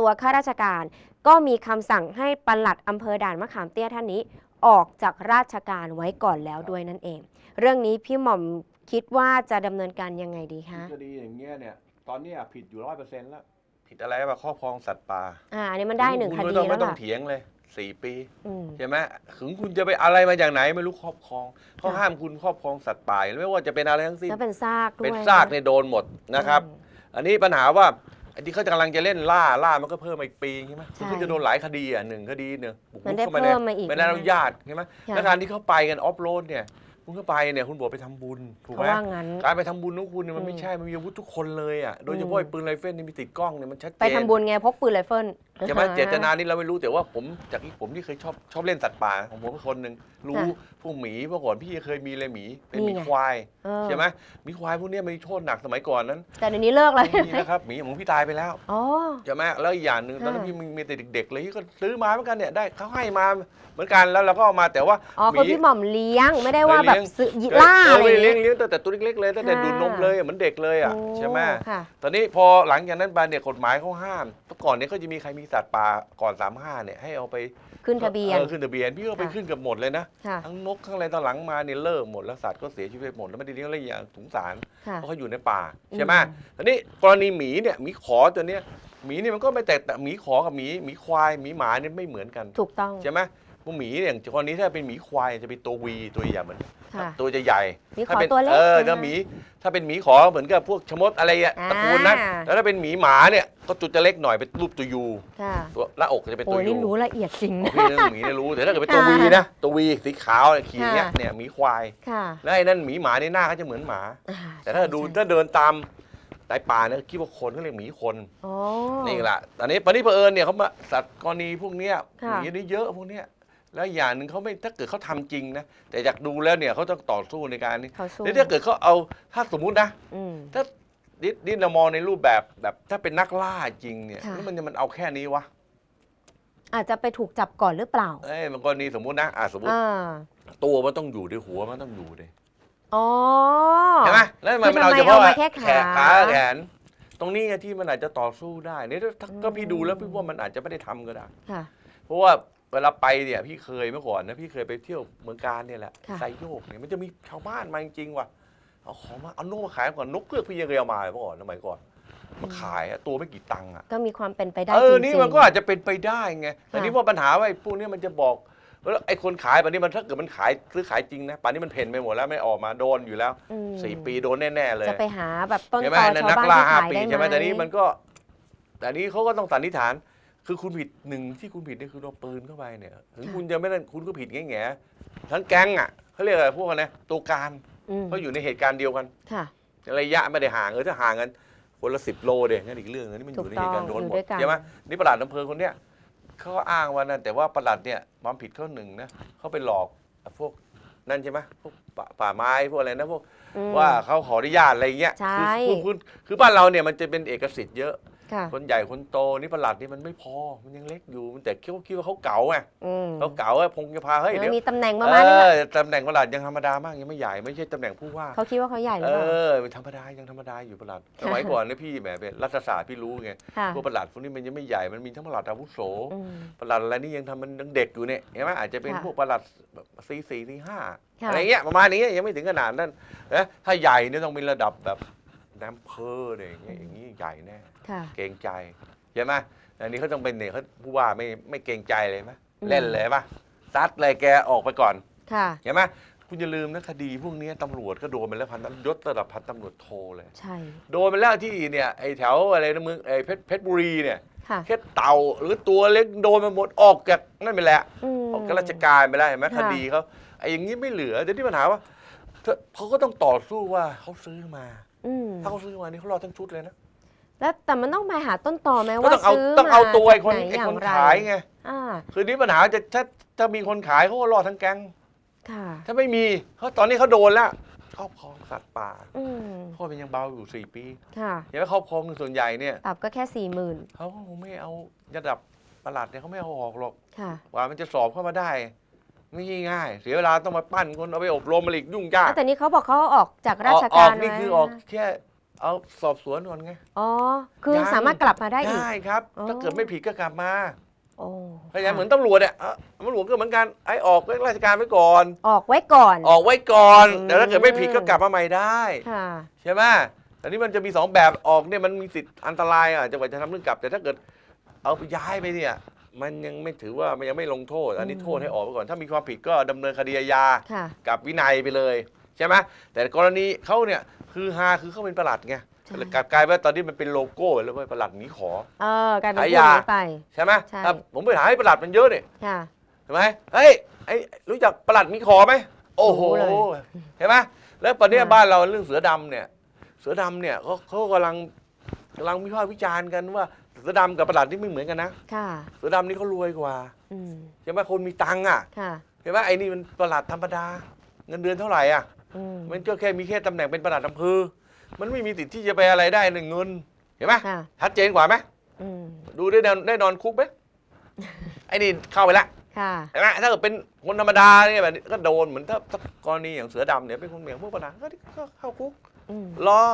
Speaker 1: ตัวข้าราชการก็มีคำสั่งให้ปลัดอำเภอด่านมะขามเตี้ยท่านนี้ออกจากราชการไว้ก่อนแล้วด้วยนั่นเอง เรื่องนี้พี่หม่อมคิดว่าจะดำเนินการยังไงดีคะค
Speaker 2: ดีอย่างเงี้ยเนี่ยตอนนี้ผิดอยู่ร้อยเปอร์เซ็นต์แล้ว ผิดอะไรว่า ครอบครองสัตว์ป่า อ่าอันนี้มันได้หนึ่งคดีไม่ต้องไม่ต้องเถียงเลยสี่ปีใช่ไหมถึงคุณจะไปอะไรมาจากไหนไม่รู้ครอบครองเขาห้ามคุณครอบครองสัตว์ป่าไม่ว่าจะเป็นอะไรทั้งสิ้นแล้วเป็นซากด้วยเป็นซากเนี่ยโดนหมดนะครับ อันนี้ปัญหาว่าไอ้ที่เขากำลังจะเล่นล่าล่า มันก็เพิ่มมาอีกปีใช่ไหมคือจะโดนหลายคดีอ่ะหนึ่งคดีหนึ่งบุกเข้ามาเนี่ยมนได้เพิ่มมาอีก่ได้อนุญาตใช่ไหมแล้วการที่เขาไปกันออฟโรดเนี่ยคุณก็ไปเนี่ยคุณบอกไปทำบุญถูกไหมการไปทำบุญของคุณเนี่ยมันไม่ใช่ มันมีอาวุธทุกคนเลยอ่ะโดยเฉพาะไอ้ปืนไรเฟิลนี่มีติดกล้องเนี่ยมันชัดเจนไปทำบุญ
Speaker 1: ไงพกปืนไรเฟิลใช่ไหมเจตนานี
Speaker 2: ่เราไม่รู้แต่ว่าผมจากที่ผมที่เคยชอบชอบเล่นสัตว์ป่าของผมเป็นคนหนึ่งรู้พวกหมีเมื่อก่อนพี่เคยมีเลยหมีเป็นหมีควายใช่ไหมมีควายพวกนี้มันโทษหนักสมัยก่อนนั้น
Speaker 1: แต่เดี๋ยวนี้เลิกแล้วมีน
Speaker 2: ะครับหมีของพี่ตายไปแล้วใช่ไหมแล้วอีกอย่างหนึ่งตอนนั้นพี่มีแต่เด็ก ๆ เลยก็ซื้อมาเหมือนกันเนี่ยได้เขาให้มาเหมือนกันแล้วเราก็เอามาแต่ว่าอ๋อคือพี่หม่
Speaker 1: อมเลี้ยงไม่ได้ว่าแบบซื้อล่าอะไรเลี้ยงเ
Speaker 2: ลี้ยงตั้งแต่ตัวเล็กๆเลยตั้งแต่ดูนมเลยเหมือนเด็กเลยอ่ะใช่ไหมตอนนี้พอหลังจากนั้นไปเนี่ยกฎหมายเขาห้ามมื่ก่อนเนี่ยก็จะมีใครมีสัตว์ป่าก่อน 35เนี่ยให้เอาไป
Speaker 1: ขึ้นทะเบียนขึ
Speaker 2: ้นทะเบียนพี่ก็ไปขึ้นกับหมดเลยนะทั้งนกทั้งอะไรตอนหลังมาเนี่ยเลิกหมดแล้วสัตว์ก็เสียชีวิตหมด แล้วไม่ได้เลี้ยงอะไรอย่างสงสารเพราะเขาอยู่ในป่าใช่ไหมอทีนี้กรณีหมีเนี่ยหมีขอตัวเนี้ยหมีเนี่ยมันก็ไม่แตกแต่หมีขอกับหมีหมีควายหมีหมาเนี่ยไม่เหมือนกัน ถูกต้องใช่ไหมพวกหมีเนี่ยอย่างกรณีถ้าเป็นหมีควายจะเป็นตัววีตัวใหญ่เหมือนตัวจะใหญ่หถ้าเป็นเออเนื้อหมีถ้าเป็นหมีขอเหมือนกับพวกชมดอะไรอ่ะตระกูลนั้นแล้วถ้าเป็นหมีหมาเนี่ยก็จุดจะเล็กหน่อยเป็นรูปตัวยูตัวละอกจะเป็นตัวยูนี่รู้
Speaker 1: ละเอียดจริงนะพี่เรื่องหม
Speaker 2: ีเนี่ยรู้แต่ถ้าเกิดเป็นตัววีนะตัววีสีขาวขี่เนี้ยเนี่ยหมีควายแล้วไอ้นั่นหมีหมาในหน้าก็จะเหมือนหมา แต่ถ้าดูถ้าเดินตามสายป่าเนี่ยคิดว่าคนก็เรียกหมีคนนี่แหละตอนนี้ปณิเผอิญเนี่ยเขามาสัตว์กรณีพวกเนี้ย่หมีนี่เยอะพวกเนี้ยแล้วอย่างหนึ่งเขาไม่ถ้าเกิดเขาทำจริงนะแต่อยากดูแล้วเนี่ยเขาต้องต่อสู้ในการนี้แล้วถ้าเกิดเขาเอาถ้าสมมุตินะถ้าดิดินมองในรูปแบบแบบถ้าเป็นนักล่าจริงเนี่ย่แล้วมันจะมันเอาแค่นี้วะ
Speaker 1: อาจจะไปถูกจับก่อนหรือเปล่า
Speaker 2: เอ้ยมันกรณีสมมุตินะอ่าสมมติตัวมันต้องอยู่ด้วยหัวมันต้องอยู่ด้วยอ๋อใช่ไหมแล้วมันเอาจะเฉพาะาแค่ขานขาแขน ตรงนี้ที่มันอาจจะต่อสู้ได้เนี่ยถ้าก็พี่ดูแล้วพี่ว่ามันอาจจะไม่ได้ทำก็ได้ ค่ะ เพราะว่าเวลาไปเนี่ยพี่เคยเมื่อก่อนนะพี่เคยไปเที่ยวเมืองการเนี่ยแหละไซโยกเนี่ยมันจะมีชาวบ้านมาจริงๆว่ะเอาของมาเอานกมาขายก่อนนกเกือกพี่ยังเคยเอามาเมื่อก่อนสมัยก่อน มาขายตัวไม่กี่ตังค์อ่ะ
Speaker 1: ก็มีความเป็นไปได้เออนี่มันก็อาจ
Speaker 2: จะเป็นไปได้ไงแต่นี่ว่าปัญหาว่าไอ้พวกเนี้ยมันจะบอกแล้วไอ้คนขายป่านนี้มันถ้าเกิดมันขายซื้อขายจริงนะป่านนี้มันเพ่นไปหมดแล้วไม่ออกมาโดนอยู่แล้วสี่ปีโดนแน่ๆ เลยจะไป
Speaker 1: หาแบบต้นตอนนชาวักบ้านลาที่าขายปีได้ใช่ไหมแต่นี่มัน
Speaker 2: ก็ แต่นี้เขาก็ต้องสันนิษฐานคือคุณผิดหนึ่งที่คุณผิดนี่คือเราปืนเข้าไปเนี่ยถึงคุณจะไม่ได้คุณก็ผิดแง่แง่ทั้งแก๊งอ่ะเขาเรียกอะไรพวกกันนะตัวการเขาอยู่ในเหตุการณ์เดียวกันค่ะระยะไม่ได้ห่างเออถ้าห่างกันคนละสิบโลเด็กนั่นอีกเรื่องนึงนี่มันอยู่ในเหตุการณ์โดนหมดใช่ไหมนี่ประหลัดอำเภอคนเนี้ยเขาอ้างว่านั่นแต่ว่าประหลัดเนี่ยความผิดเขาหนึ่งนะเขาไปหลอกพวกนั่นใช่ไหมพวกป่าไม้พวกอะไรนะพวก ว่าเขาขออนุญาตอะไรเงี้ย คือคือคือบ้านเราเนี่ยมันจะเป็นเอกสิทธิ์เยอะคนใหญ่คนโตนี่ประหลัดนี่มันไม่พอมันยังเล็กอยู่มันแต่คิดว่าคิดว่าเขาเก่าไงเขาเก่าไอ้พงจะพาเฮ้ยเดี๋ยวมีต
Speaker 1: ำแหน่งประมาณเนี้อ
Speaker 2: ตำแหน่งประหลัดยังธรรมดามากยังไม่ใหญ่ไม่ใช่ตำแหน่งผู้ว่าเขาค
Speaker 1: ิดว่าเขาใหญ่หรืเอเปล่าเอ
Speaker 2: เป็นธรรมดายังธรรมดาอยู่ประหลัดสมัยก่อนนี่พี่แหมเป็นรัฐศาสตร์พี่รู้ไงค่พวกประหลัดพวกนี้มันยังไม่ใหญ่มันมีทั้งประหลัดอาวุโสประหลัดอะไรนี่ยังทำมันยังเด็กอยู่เนี่ยเห็นไหมอาจจะเป็นพวกประหลัดสี่สีสี่ีห้าอะไรเงี้ยประมาณนี้ยังไม่ถึงขนาดนั้นนะถ้าใหญ่เนี่ยต้องมีระดับแบบน้ำเพอ์อะไรอย่างเงี้ยอย่างนี้ใหญ่แน่เกรงใจ ใช่ไหมอันนี้เขาต้องเป็นเนี่ยเขาผู้ว่าไม่ไม่เกรงใจเลยไหมเล่นเลยปะซัดเลยแกออกไปก่อน ค่ะใช่ไหมคุณอย่าลืมนะคดีพวกนี้ตำรวจก็โดนไปแล้วพันยศระดับพันตำรวจโทเลย ใช่ โดนไปแล้วที่เนี่ย ไอแถวอะไรนะมึงไอเพชรเพชรบุรีเนี่ยแค่เต่าหรือตัวเล็กโดนไปหมดออกจากนั่นไปแล้ว ออกกาบราชการไปแล้วเห็นไหมคดีเขาไออย่างนี้ไม่เหลือเดี๋ยวที่ปัญหาว่าเขาก็ต้องต่อสู้ว่าเขาซื้อมาถ้าเขาซื้อมานี่เขารอทั้งชุดเลยนะแล้วแต่
Speaker 1: มันต้องไปหาต้นต่อไหมว่าต้องเอาต้องเอาตัวไอ้คนไอ้คนขายไง
Speaker 2: คือนี่ปัญหาจะถ้าถ้ามีคนขายเขาก็รอดทั้งแก๊งถ้าไม่มีเขาตอนนี้เขาโดนแล้วครอบครองสัตว์ป่าอขาเป็มนยังเบาอยู่สี่ปีย่างนไหครอบครองส่วนใหญ่เนี่ย
Speaker 1: ปรับก็แค่สี่หมื่น เขาคงไม่เอา
Speaker 2: ระดับประหลัดเนี่ยเขาไม่เอาออกหรอกกว่ามันจะสอบเข้ามาได้ ไม่ง่าย เสียเวลาต้องมาปั้นคนเอาไปอบรมมาอีกยุ่งยาก แต
Speaker 1: ่นี่เขาบอกเขาออกจากราชการอกนี่คือออก
Speaker 2: แค่เอาสอบสวนก่อนไง
Speaker 1: อ๋อ คือสามารถกลับมาได้อีก
Speaker 2: ได้ครับ ถ้าเกิดไม่ผิดก็กลับมาโอ้พยายามเหมือนตำรวจเนี่ยอตำรวจก็เหมือนกันไอ้ออกราชการไว้ก่อน ออก
Speaker 1: ไว้ก่อน ออกไว้ก่อนแต่ถ้าเกิดไม่ผิดก็กลับ
Speaker 2: มาใหม่ได้ใช่ไหมแต่นี่มันจะมีสองแบบ ออกเนี่ยมันมีสิทธิ์อันตรายอ่ะจะไหวจะทำเรื่องกลับ แต่ถ้าเกิดเอาย้ายไปเนี่ย มันยังไม่ถือว่ามันยังไม่ลงโทษ อันนี้โทษให้ออกไปก่อน ถ้ามีความผิดก็ดำเนินคดีอาญากับวินัยไปเลย ใช่ไหมแต่กรณีเขาเนี่ยคือฮาคือเขาเป็นประหลัดไงกลับกลายว่าตอนนี้มันเป็นโลโก้แล้วว่าประหลัดนีขอ
Speaker 1: เออการเป็นผู้หไป
Speaker 2: ใช่ไหมใช่ผมไปถาให้ประหลัดมันเยอะเนี่ย่เห็นไหมเฮ้ยไอ้รู้จักประหลัดมนีขอไหมโอ้โหเห็นไหมแล้วตอนนี้บ้านเราเรื่องเสือดำเนี่ยเสือดำเนี่ยเขาเขากำลังกำลังวิพากษ์วิจารณ์กันว่า เสือดำกับประหลัดนี่ไม่เหมือนกันนะค่ะเสือดำนี่เขารวยกว่าอืใช่ไหมคนมีตังค์อ่ะ่ะเห็นไหมไอ้นี่มันประหลัดธรรมดา เงินเดือนเท่าไหร่อ่ะมันก็แค่มีแค่ตำแหน่งเป็นประหลัดอำเภอมันไม่มีสิทธิ์ที่จะไปอะไรได้หนึ่งเงินเห็นไหมชัดเจนกว่าไหม ดูได้แน่ได้นอนคุกไหมไอ้นี่เข้าไปละค่ะเห็นไหมถ้าเกิดเป็นคนธรรมดาเนี่ยแบบก็โดนเหมือนถ้าถากรณีอย่างเสือดำเนี่ยเป็นคนเหมียงพวกประหาั็ก็เข้าคุกรอ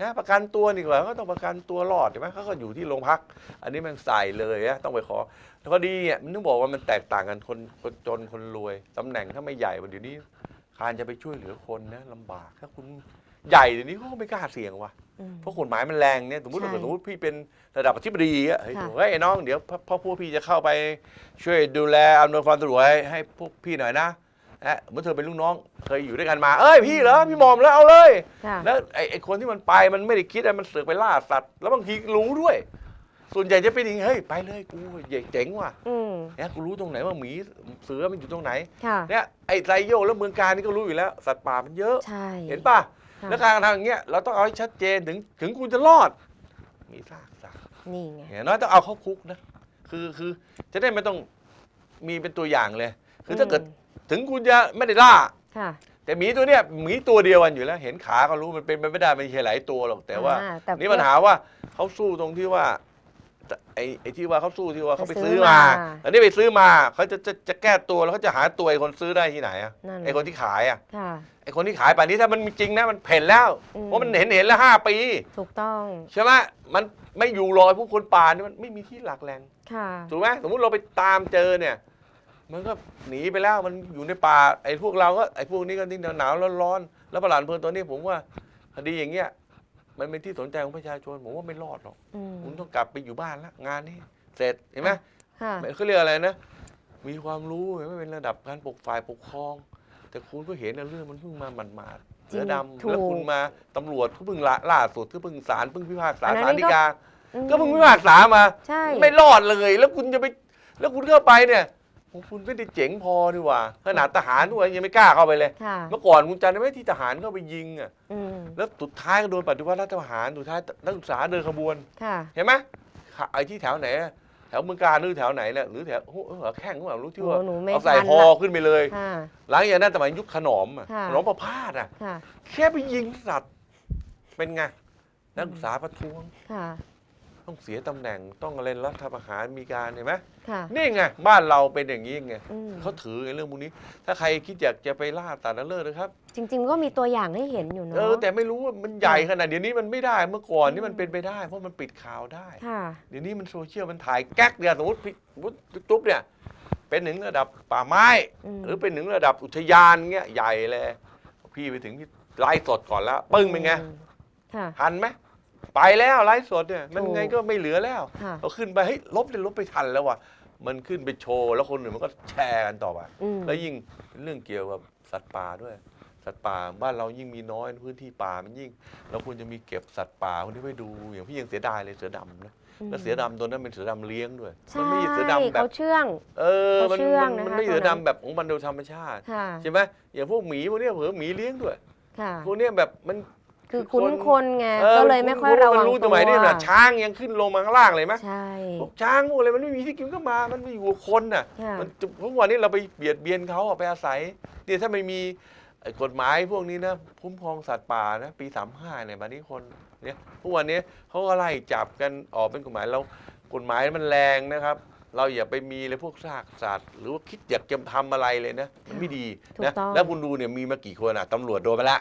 Speaker 2: นะประกันตัวดีกว่าก็ต้องประกันตัวรอดใช่ไหมเขาก็อยู่ที่โรงพัก อันนี้มันใส่เลยนะต้องไปขอแล้วพอดีเนี่ยมันต้องบอกว่ามันแตกต่างกันคนคนจนคนรวย ตำแหน่งถ้าไม่ใหญ่วันเดี๋ยวนี้การจะไปช่วยเหลือคนนะลำบากถ้าคุณใหญ่เดี๋ยวนี้เขาก็ไม่กล้าเสี่ยงว่ะเพราะกฎหมายมันแรงเนี่ยสมมติถ้าสมมติพี่เป็นระดับอธิบดีอ่ะเฮ้ยไอ้น้อง เดี๋ยวพ่อพพวกพี่จะเข้าไปช่วยดูแลอำนวยความสะดวกให้พวกพี่หน่อยนะเะเมื่อเธอเป็นลูกน้องเคยอยู่ด้วยกันมา เอ้ยพี่เหรอพี่หมอมแล้วเอาเลย แล้วไอ้คนที่มันไปมันไม่ได้คิดอะมันเสือกไปล่าสัตว์แล้วบางทีรู้ด้วยส่วนใหญ่จะเป็นอย่างนี้เฮ้ย ไปเลยกูเจ๋งว่ะเนี่ยกูรู้ตรงไหนว่าหมีเสือมันอยู่ตรงไหน เนี่ย ไอ้ไรโยแล้วเมืองการนี่ก็รู้อยู่แล้วสัตว์ป่ามันเยอะเห็นป่ะ แล้วการทำอย่างเงี้ยเราต้องเอาให้ชัดเจนถึงถึงคุณจะรอด มีซากสานี่ไง เนี่ยน้อยต้องเอาเข้าคุกนะ คือคือจะได้ไม่ต้องมีเป็นตัวอย่างเลย คือถ้าเกิดถึงคุณจะไม่ได้ล่าแต่หมีตัวเนี้ยหมีตัวเดียวกันอยู่แล้ว เห็นขาก็รู้มันเป็นไปไม่ได้มันใี่หลายตัวหรอกแต่ว่านี่ปัญหาว่าเขาสู้ตรงที่ว่าไอ้ไอ้ที่ว่าเขาสู้ที่ว่าเขาไปซื้อมา อันนี้ไปซื้อมาเขาจะจะจะแก้ตัวแล้วเขาจะหาตัวไอ้คนซื้อได้ที่ไหนอ่ะ ไอ้คนที่ขายอ่ะ ไอ้คนที่ขายป่านนี้ถ้ามันจริงนะมันเผ็นแล้ว เพราะมันเห็นเห็นแล้วห้าปี ถูกต้องใช่ไหมมันไม่อยู่รอยผู้คนป่านี่มันไม่มีที่หลักแหล่งค่ะ ถูกไหมสมมติเราไปตามเจอเนี่ย มันก็หนีไปแล้ว มันอยู่ในป่า ไอ้พวกเราก็ไอ้พวกนี้ก็ิ้่หนาวร้อน แล้วประหลาดเพลินตัวนี้ผมว่าคดีอย่างเงี้ยมันเป็นที่สนใจของประชาชน ผมว่าไม่รอดหรอกคุณต้องกลับไปอยู่บ้านละงานนี้ เสร็จเห็นไหมเขาเรียกอะไรนะมีความรู้เห็นไหมเป็นระดับการปกฝ่ายปกครอง แต่คุณก็เห็นนะเรื่องมันเพิ่งมาหมาด
Speaker 1: ๆเสือดำแล้วคุณม
Speaker 2: าตำรวจก็เพิ่งลล่าสุดก็เพิ่งศาลเพิ่งพิพากษาศาลีฎีกาก็เพิ่งพิพากษามาไม่รอดเลย แล้วคุณจะไป แล้วคุณเข้าไปเนี่ยคุณม็ได้เจ๋งพอดีว่า ขนาดทหารด้วยยังไม่กล้าเข้าไปเลยเมื่อก่อนคุณจำได้ไหมที่ทหารเข้าไปยิงอ่ะแล้วสุดท้ายก็โดนปฏิวัติรัฐประหารสุดท้ายนักศึกษาเดินขบวนเห็นไหมไอ้ที่แถวไหน แถวเมืองกาญหรือแถวไหนเนี่ยหรือแถวหัวแข้งหรือเรู้ที่ว่าเอาใส่พอขึ้นไปเลยหลังจากนั้นสมัยยุคขนอมขนอมประพาสอ่ะ่ะแค่ไปยิงสัตว์เป็นไงนักศึกษาประท้วงค่ะต้องเสียตำแหน่งต้องเล่นรัฐประหารมีการเห็นไหมนี่ไงบ้านเราเป็นอย่างนี้ไงเขาถือไนเรื่องพวกนี้ ถ้าใครคิดอยากจะไปล่าตาละเลิศนะครับ
Speaker 1: จริง ๆ ก็มีตัวอย่างให้เห็นอยู่เนาะเออแต่ไม่ร
Speaker 2: ู้ว่ามันใหญ่ขนาดเดี๋ยวนี้มันไม่ได้เมื่อก่อนนี่มันเป็นไปได้ เพราะมันปิดข่าวได้เดี๋ยวนี้มันโซเชียลมันถ่ายแก๊กเนี่ยสมมติตุ๊บเนี่ย เป็นหนึ่งระดับป่าไม้ หรือเป็นหนึ่งระดับอุทยานเงี้ยใหญ่เลยพี่ไปถึงที่ไล่สดก่อนแล้วปึ้งเป็นไงทันไหมไปแล้วไลฟ์สดเนี่ยมันไงก็ไม่เหลือแล้วเราขึ้นไปเฮ้ยลบเลยลบไปทันแล้วว่ะมันขึ้นไปโชว์แล้วคนอื่นมันก็แชร์กันต่อไปอแล้วยิ่งเรื่องเกี่ยวกับสัตว์ป่าด้วย สัตว์ป่าบ้านเรายิ่งมีน้อยพื้นที่ป่ามันยิ่งเราควรจะมีเก็บสัตว์ป่าคนที่ไปดูอย่างพี่ยังเสียดายเลยเสือดำนะแล้วเสือดำตัวนั้นเป็นเสือดำเลี้ยงด้วย มันไม่ใช่เสือดำแบบเขาเชื่อง เออ มันขาเชื่องมันมันไม่เสือดำแบบของมันโดยธรรมชาติใช่ไหมอย่างพวกหมีพวกเนี้ยเผ่อหมีเลี้ยงด้วยพวกเนี้ยแบบมัน
Speaker 1: คือคุ้นคนไงก็เลยไม่ค่อยระวังตัวรู้ตัวไหมนี่นะช
Speaker 2: ้างยังขึ้นลงมาข้างล่างเลยไหมใช่ช้างพวกอะไรมันไม่มีที่กินก็มามันไม่อยู่คนน่ะ มันทุกวันนี้เราไปเบียดเบียนเขาไปอาศัยเนี่ยถ้าไม่มีกฎหมายพวกนี้นะคุ้มครองสัตว์ป่านะปีสามห้าเนี่ยบันนี้คนเนี่ยทุกวันนี้เขาก็ไล่จับกันออกเป็นกฎหมายแล้วกฎหมายมันแรงนะครับเราอย่าไปมีเลยพวกซากสัตว์หรือว่าคิดอยากจะทำอะไรเลยนะมันไม่ดีนะแล้วคุณดูเนี่ยมีมากี่คนอ่ะตำรวจโดนไปละ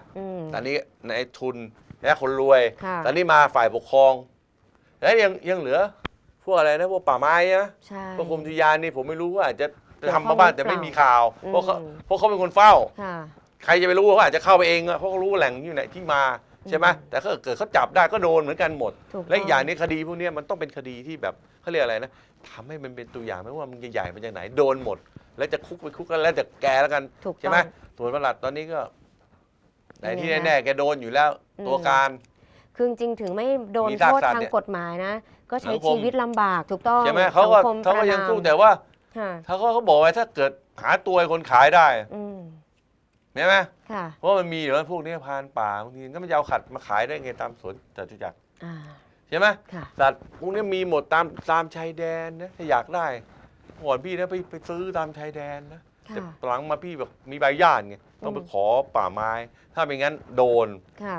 Speaker 2: ตอนนี้ในายทุนและคนรวย ตอนนี้มาฝ่ายปกครองแล้วยังยังเหลือ พวกอะไรนะพวกป่าไม้นะพวกกรมทุยานนี่ผมไม่รู้ว่าอาจจะจะทำมาบ้านแต่ไม่มีข่าวเพราะเขาเพราะเขาเป็นคนเฝ้าใครจะไปรู้ว่าเขาอาจจะเข้าไปเองอะเพราะเขารู้แหล่งอยู่ไหนที่มาใช่ไหมแต่ถ้าเกิดเขาจับได้ก็โดนเหมือนกันหมด และอย่างนี้คดีพวกนี้มันต้องเป็นคดีที่แบบเขาเรียกอะไรนะทำให้มันเป็นตัวอย่างไม่ว่ามันใหญ่มันจากไหนโดนหมด แล้วจะคุกไปคุกกันแล้วจะแกแล้วกันใช่ไหมตัวนประหลัดตอนนี้ก็แต่ที่แน่ๆแกโดนอยู่แล้ว ตัวการ
Speaker 1: คือจริงถึงไม่โดนโทษทางกฎหมายนะก็ใช้ชีวิตลำบาก ถูกต้องใช่ไหมเขาก็เขาก็ยังสู้แต่
Speaker 2: ว่าถ้าเขาเขาบอกไว้ถ้าเกิดหาตัวไอ้คนขายได้อืใช่ไหมเพราะมันมีเหร่พวกนี้พานป่าบางทีก็มันจะเอาขัดมาขายได้ไงตามสวนจตุจักรใช่ไหมสัตว์พวกนี้มีหมดตามตามชายแดนนะถ้าอยากได้ก่อนพี่นะไปไปซื้อตามชายแดนนะแต่ะหลังมาพี่แบบมีใบย่าิไงต้องไปขอป่าไม้ ถ้าไม่งั้นโดน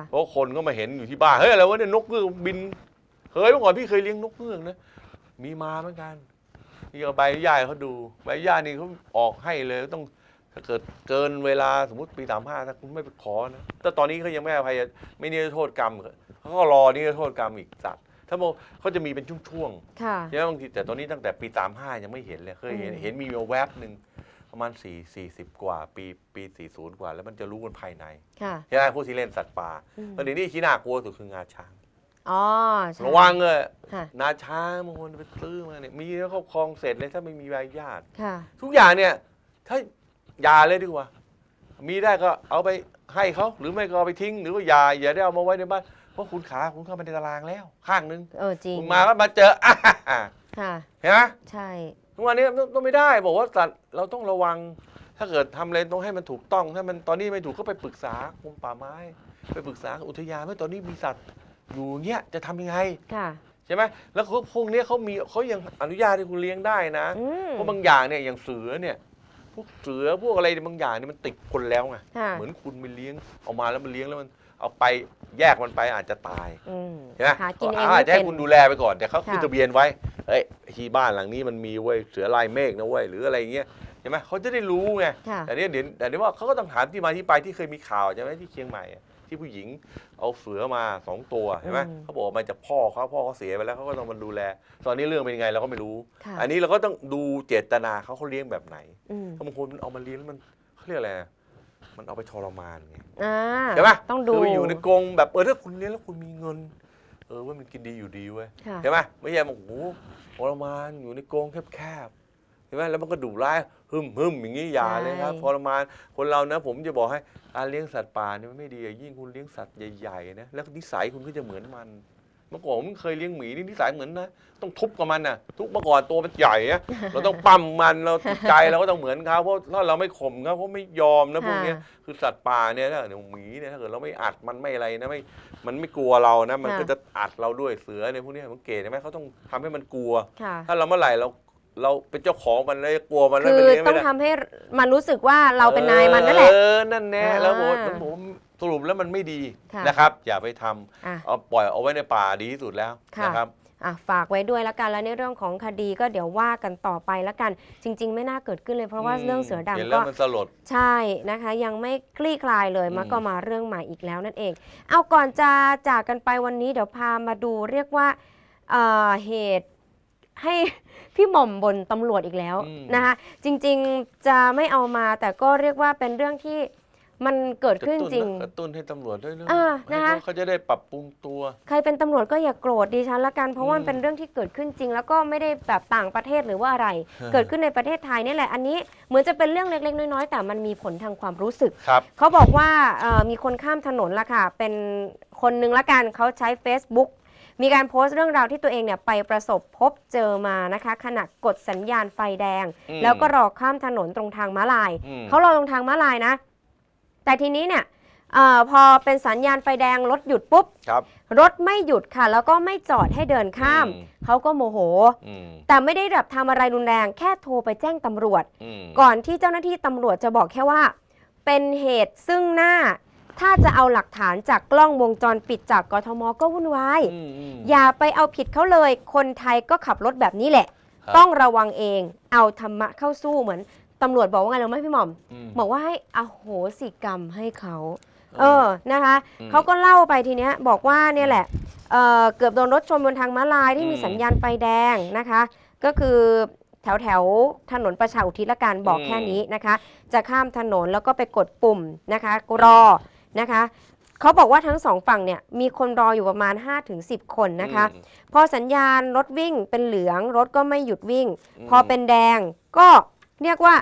Speaker 2: เพราะคนก็มาเห็นอยู่ที่บ้านเฮ้ยอะไรวะเนี่ยนกเงือกบินเฮ้ยเมื่อก่อนพี่เคยเลี้ยงนกเงือกนะมีมาเหมือนกันนี่เอาใบหญาเขาดู ใบญาตานี่เขาออกให้เลยต้องถ้าเกิดเกินเวลาสมมติปีสามห้าถ้าคุณไม่ไปขอนะ แต่ตอนนี้เขายังไม่อภัย ไม่นิรโทษกรรมเขาก็รอนิรโทษกรรมอีกสัตว์ถ้าโมเขาจะมีเป็นช่วงๆใช่ไหมบางทีแต่ตอนนี้ตั้งแต่ปีสามห้ายังไม่เห็นเลย เคยเห็นเห็นมีแวบหนึ่งประมาณสี่สี่สิบกว่า ปี ปีสี่ศูนย์กว่า แล้วมันจะรู้กันภายในใช่ไหมผู้ที่เล่นสัตว์ป่าตอนนี้ที่น่ากลัวสุดคืองาช้างระวังเลยนาช้างบางคนไปซื้อมาเนี่ยมีแล้วครอบครองเสร็จเลยถ้าไม่มีใบอนุญาติทุกอย่างเนี่ยถ้าอย่าเลยดีกว่า มีได้ก็เอาไปให้เขา หรือไม่ก็เอาไปทิ้ง หรือว่าอย่าอย่าได้เอามาไว้ในบ้านเพราะคุณขาคุณเข้ามาในตารางแล้วข้างนึงเออจริงคุณมาก็มาเจออ่เห็นไหมใช่ทุกวันนี้ต้องไม่ได้ บอกว่าสัตว์เราต้องระวัง ถ้าเกิดทำอะไรต้องให้มันถูกต้องถ้ามันตอนนี้ไม่ถูกก็ไปปรึกษากรมป่าไม้ ไปปรึกษาอุทยานว่าตอนนี้มีสัตว์อยู่เงี้ยจะทำยังไงค่ะ ใช่ไหมแล้วพวกนี้เขามีเขายังอนุญาตให้คุณเลี้ยงได้นะเพราะบางอย่างเนี่ยอย่างเสือเนี่ยพวกเสือพวกอะไรบางอย่างนี่มันติดคนแล้วไงเหมือนคุณไปเลี้ยงเอามาแล้วมันเลี้ยงแล้วมันเอาไปแยกมันไปอาจจะตายใช่ไหมเออาจจะให้คุณดูแลไปก่อนแต่เขาขึ้นทะเบียนไว้เฮ้ยที่บ้านหลังนี้มันมีเว้ยเสือลายเมฆนะเว้ยหรืออะไรเงี้ยใช่ไหมเขาจะได้รู้ไงแต่เนี้ยเดี๋ยวแต่เนี้ยว่าเขาก็ต้องถามที่มาที่ไปที่เคยมีข่าวใช่ไหมที่เชียงใหม่ที่ผู้หญิงเอาเสือมาสองตัวเห็นไหมเขาบอกมาจากพ่อเขาพ่อเขาเสียไปแล้วเขาก็ต้องมาดูแล ตอนนี้เรื่องเป็นยังไงเราก็ไม่รู้ อันนี้เราก็ต้องดูเจตนาเขาเขาเลี้ยงแบบไหนถ้าบางคนมันเอามาเลี้ยงแล้วมันเขาเรียกอะไรมันเอาไปทรมานไง
Speaker 1: ใช่หมต้องดูคืออยู่ใน
Speaker 2: กรงแบบเออถ้าคุณเลี้ยงแล้วคุณมีเงิน เออว่ามันกินดีอยู่ดีเว้ยใช่ไหมไม่ใช่อกโอ้โหทรมานอยู่ในกรงแคบๆใช่ไหมแล้วมันก็ดุร้ายฮึมฮึมอย่างนี้อย่าเลยครับพอประมาณคนเรานะ ผมจะบอกให้การเลี้ยงสัตว์ป่าเนี่ยมันไม่ดีอยิ่งคุณเลี้ยงสัตว์ใหญ่ๆนะแล้วนิสัยคุณก็จะเหมือนมัน เมื่อก่อนผมเคยเลี้ยงหมีนี่นิสัยเหมือนนะ ต้องทุบกับมันนะทุบเมื่อก่อนตัวมันใหญ่เราต้องปั้มมันเราจิตใจเราก็ต้องเหมือนเขาเพราะถ้าเราไม่ข่มเขาเขาไม่ยอมนะพวกนี้คือสัตว์ป่าเนี่ย้าเดี๋ยวหมีเนี่ยถ้าเกิดเราไม่อัดมันไม่อะไรนะไม่มันไม่กลัวเรานะ มันก็จะอัดเราด้วยเสือในพวกนี้มสังเกตใช่ไหมเขาต้องทำให้มันกลัว ถ้าเราเมื่อไหร่เราเราเป็นเจ้าของมันเลยกลัวมันแล้คืันอเลี้ยงต้ไม่องได้ท
Speaker 1: ำให้มันรู้สึกว่าเราเป็นนายมันนั่นแหละเออ นั่นแน่แล้วผมผม
Speaker 2: สรุปแล้วมันไม่ดีนะครับ อย่าไปทำเอาปล่อยเอาไว้ในป่าดีที่สุดแล้วะนะครับ
Speaker 1: ฝากไว้ด้วยละกันแล้วในเรื่องของคดีก็เดี๋ยวว่ากันต่อไปละกันจริง ๆ ไม่น่าเกิดขึ้นเลยเพราะว่าเรื่องเสือเห็นดำแล้วก็มันสลดใช่นะคะ ยังไม่คลี่คลายเลยมาก็มาเรื่องใหม่อีกแล้วนั่นเอง เอาก่อนจะจากกันไปวันนี้ เดี๋ยวพามาดูเรียกว่าเเหตุให้พี่หม่อมบนตำรวจอีกแล้วนะคะจริงๆจะไม่เอามาแต่ก็เรียกว่าเป็นเรื่องที่มันเกิดขึ้นจริง
Speaker 2: กระตุ้นให้ตำรวจด้วยเรื่องานะคะเขาจะได้ปรับปรุงตัว
Speaker 1: ใครเป็นตำรวจก็อย่าโกรธดิฉันละกันเพราะว่ามันเป็นเรื่องที่เกิดขึ้นจริง แล้วก็ไม่ได้แบบต่างประเทศหรือว่าอะไร เกิดขึ้นในประเทศไทยนี่แหละอันนี้เหมือนจะเป็นเรื่องเล็ก ๆ น้อยๆ แต่มันมีผลทางความรู้สึกครับเขาบอกว่ามีคนข้ามถนนละค่ะเป็นคนนึงละกันเขาใช้ Facebook มีการโพสต์เรื่องราวที่ตัวเองเนี่ยไปประสบพบเจอมานะคะ ขณะกดสัญญาณไฟแดง แล้วก็รอข้ามถนนตรงทางม้าลายเขารอตรงทางม้าลายนะ แต่ทีนี้เนี่ยอพอเป็นสัญญาณไฟแดงรถหยุดปุ๊บรบรถไม่หยุดค่ะ แล้วก็ไม่จอดให้เดินข้ามมเขาก็โมโหมแต่ไม่ได้แบบทำอะไรรุนแรงแค่โทรไปแจ้งตำรวจ ก่อนที่เจ้าหน้าที่ตำรวจจะบอกแค่ว่า เป็นเหตุซึ่งหน้าถ้าจะเอาหลักฐานจากกล้องวงจรปิดจากกทมก็วุ่นวายออย่าไปเอาผิดเขาเลย คนไทยก็ขับรถแบบนี้แหละ ต้องระวังเอง เอาธรรมะเข้าสู้เหมือนตำรวจบอกว่าไงเราไม่พี่หม่อม บอกว่าให้อโหสิกรรมให้เขาเออนะคะ เขาก็เล่าไปทีเนี้ย บอกว่าเนี่ยแหละเเกือบโดนรถชนบนทางม้าลายที่มีสัญญาณไฟแดงนะคะ ก็คือแถวแถวถนนประชาอุทิศละกันบอกอแค่นี้นะคะ จะข้ามถนนแล้วก็ไปกดปุ่มนะคะรอนะคะเขาบอกว่าทั้งสองฝั่งเนี่ยมีคนรออยู่ประมาณ 5-10 คนนะคะอพอสัญญาณรถวิ่งเป็นเหลืองรถก็ไม่หยุดวิ่ง พอเป็นแดงก็เรียกว่า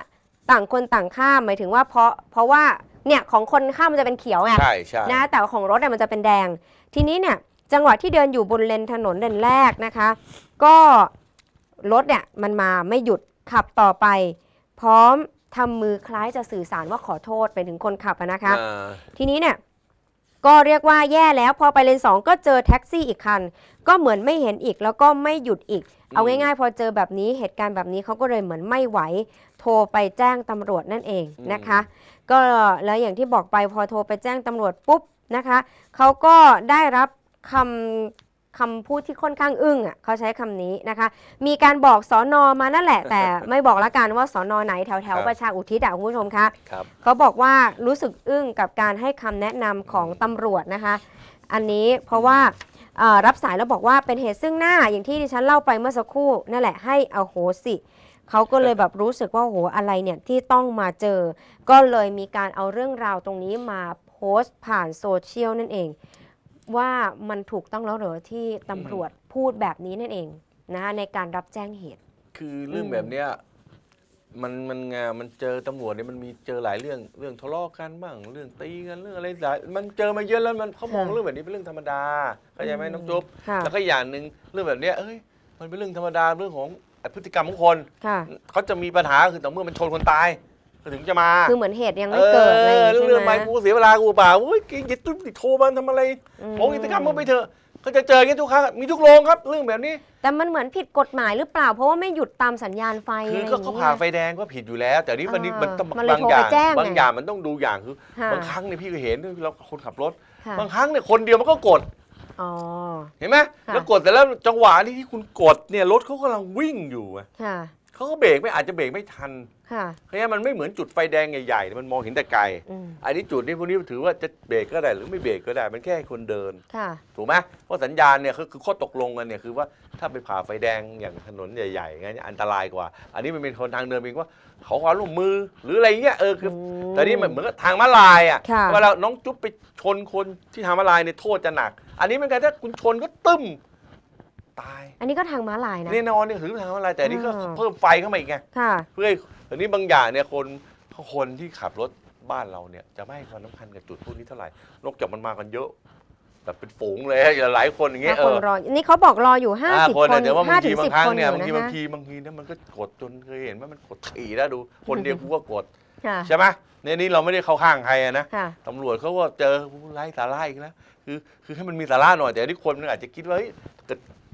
Speaker 1: ต่างคนต่างข้ามหมายถึงว่า เพราะเพราะว่าเนี่ยของคนข้ามมันจะเป็นเขียวไงใช่ใช่นะแต่ของรถเนี่ยมันจะเป็นแดงทีนี้เนี่ยจังหวะที่เดินอยู่บนเลนถนนเลนแรกนะคะ ก็รถเนี่ยมันมาไม่หยุดขับต่อไป พร้อมทำมือคล้ายจะสื่อสารว่าขอโทษไปถึงคนขับนะคะ ทีนี้เนี่ยก็เรียกว่าแย่แล้ว พอไปเลนสองก็เจอแท็กซี่อีกคัน ก็เหมือนไม่เห็นอีก แล้วก็ไม่หยุดอีก เอาง่าย ๆ พอเจอแบบนี้เหตุการณ์แบบนี้เขาก็เลยเหมือนไม่ไหวโทรไปแจ้งตำรวจนั่นเองนะคะ ก็แล้วอย่างที่บอกไปพอโทรไปแจ้งตำรวจปุ๊บนะคะเขาก็ได้รับคำคำพูดที่ค่อนข้างอึ้งอ่ะเขาใช้คำนี้นะคะ มีการบอกสอนอมานั่นแหละแต่ไม่บอกละกันว่าสอนอไหนแถวแถวประชาอุทิศอ่ะคุณผู้ชมคะคเขาบอกว่ารู้สึกอึ้งกับการให้คำแนะนำของตำรวจนะคะ อันนี้เพราะว่ารับสายแล้วบอกว่าเป็นเหตุซึ่งหน้าอย่างที่ดิฉันเล่าไปเมื่อสักครู่นั่นแหละให้อโหสิเขาก็เลยแบบรู้สึกว่าโหอะไรเนี่ยที่ต้องมาเจอ ก็เลยมีการเอาเรื่องราวตรงนี้มาโพสต์ผ่านโซเชียลนั่นเองว่ามันถูกต้องแล้วหรือที่ตำรวจพูดแบบนี้นั่นเองนะคะในการรับแจ้งเหตุ
Speaker 2: คือเรื่องแบบเนี้ยมันมันไงมันเจอตำรวจเนี่ยมันมีเจอหลายเรื่องเรื่องทะเลาะกันบ้างเรื่องตีกันเรื่องอะไรหลายมันเจอมาเยอะแล้วมันเขามองเรื่องแบบนี้เป็นเรื่องธรรมดาเข้าใจไหมน้องจุ๊บ แล้วก็อย่างหนึ่งเรื่องแบบเนี้ยเอ้ยมันเป็นเรื่องธรรมดาเรื่องของพฤติกรรมของคนเขาจะมีปัญหาคือต่อเมื่อมันชนคนตายถึงจะมาคือเหมือน
Speaker 1: เหตุยังไม่เกิดอะไรอย่างเงี้ยใช่เรื่องไมไปกู
Speaker 2: เสียเวลากูเปล่าอุ้ยกินยิดตุ้มติดโทรมาทำอะไรผมอกิจกรรมมึงไปเถอะก็จะเจอกังนี้ทุกครั้งมีทุกโรงครับ เรื่องแบบนี้
Speaker 1: แต่มันเหมือนผิดกฎหมายหรือเปล่า เพราะว่าไม่หยุดตามสัญญาณไฟคือก็เขาผ่าไฟ
Speaker 2: แดงก็ผิดอยู่แล้ว แต่นี่มันมันต้องบางอย่างบางอย่างมันต้องดูอย่างคือ บางครั้งเนี่ยพี่ก็เห็นเราคนขับรถ บางครั้งเนี่ยคนเดียวมันก็กดเห็นไหมแล้วกดแต่แล้วจังหวะที่ที่คุณกดเนี่ยรถเขากำลังวิ่งอยู่อ่ะ
Speaker 1: เขาก็เบรกไม่อาจ
Speaker 2: จะเบรกไม่ทัน ค่ะ เพราะงั้นมันไม่เหมือนจุดไฟแดงใหญ่ๆ มันมองเห็นแต่ไกล อันนี้จุดนี้พวกนี้ถือว่าจะเบรกก็ได้หรือไม่เบรกก็ได้ มันแค่คนเดิน ค่ะ ถูกไหมเพราะสัญญาณเนี่ยคือคข้อตกลงกันเนี่ยคือว่าถ้าไปผ่าไฟแดงอย่างถนนใหญ่ๆงั้นอันตรายกว่า อันนี้มันเป็นคนทางเดินเองว่าเขาความร่วมมือ หรืออะไรเงี้ยเออคือแต่นี่มันเหมือนกับทางม้าลายอ่ะ่เวลาน้องจุ๊บไปชนคนที่ทางม้าลายเนี่ยโทษจะหนัก อันนี้เหมันกันถ้าคุณชนก็ตึ้มตาย อันนี้ก็ทางม้าลายนะแน่นอนนี่คือทางม้าลาย แต่นี่ก็เพิ่มไฟเข้ามาอีกไงเพื่อทีนี้บางอย่างเนี่ยคนคนที่ขับรถบ้านเราเนี่ย จะไม่ความสำคัญกับจุดพวกนี้เท่าไหร่นกจากมันมากันเยอะแบบเป็นฝูงเลย หลายคนอย่างเงี้ยเออร
Speaker 1: อนี่เขาบอกรออยู่ห้าสิบคนห้ว่าบางทีบางครั้งเนี่ยบางทีบางที
Speaker 2: บางทีเนี่ยมันก็กดจนเคยเห็นว่ามันกดถี่แล้วดู คนเดียวกูก็กด ใช่ไหมในนี้เราไม่ได้เข้าข้างใครนะ ตำรวจเขาก็เจอไร้สาระอีกแล้วคือ คือให้มันมีสาระหน่อยแต่ที่คนมันอาจจะคิดว่าเฮ้ย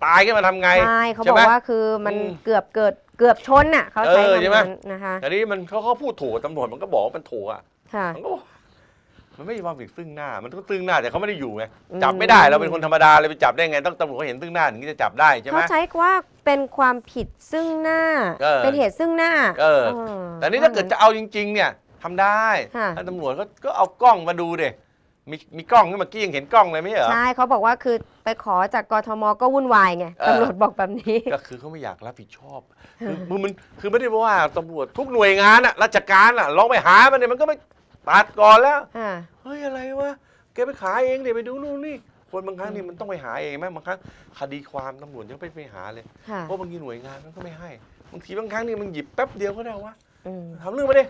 Speaker 2: ตายขึ้นมาทำไงใช่เขาบอกไหมว่า
Speaker 1: คือมันเกือบเกิดเกือบชนน่ะเขาใช้ใช่คำไหมนั้น
Speaker 2: นะคะแต่นี่มันเขาเขาพูดถูกตำรวจมันก็บอกว่ามันถูกอ่ะค่ะมันไม่มีความผิดซึ่งหน้า มันก็ซึ่งหน้าแต่เขาไม่ได้อยู่ไงจับไม่ได้เราเป็นคนธรรมดาเลยไปจับได้ไงต้องตำรวจเขาเห็นซึ่งหน้าถึงจะจับได้ใช่ไหมเขาใช้
Speaker 1: ว่าเป็นความผิดซึ่งหน้าเออเป็นเหตุซึ่งหน้า เออเออแต่นี่ถ้าเกิด
Speaker 2: จะเอาจริง ๆ เนี่ยทำได้่ถ้าตำรวจก็ก็เอากล้องมาดูเด็มีมีกล้องขึ้นมากี้ยังเห็นกล้องเลยไหมเหรอใช่
Speaker 1: เขาบอกว่าคือไปขอจากกรทมก็วุ่นวายไงตำรวจ
Speaker 2: บอกแบบนี้ ก็คือเขาไม่อยากรับผิดชอบ คือมันคือไม่ได้ว่าตำรวจทุกหน่วยงานอะราชการอะลองไปหามันเนี่ยมันก็ไม่ตัดก่อนแล้วเฮ้ยอะไรวะแกไปขายเองเดี๋ยวไปดูนู่นนี่ คนบางครั้งนี่มันต้องไปหาเองไหมบางครั้งคดีความตำรวจยังไปไปหาเลยเพราะบางทีหน่วยงานมันก็ไม่ให้บางทีบางครั้งนี่มันหยิบแป๊บเดียวก็ได้วะทำเรื่องมาดิ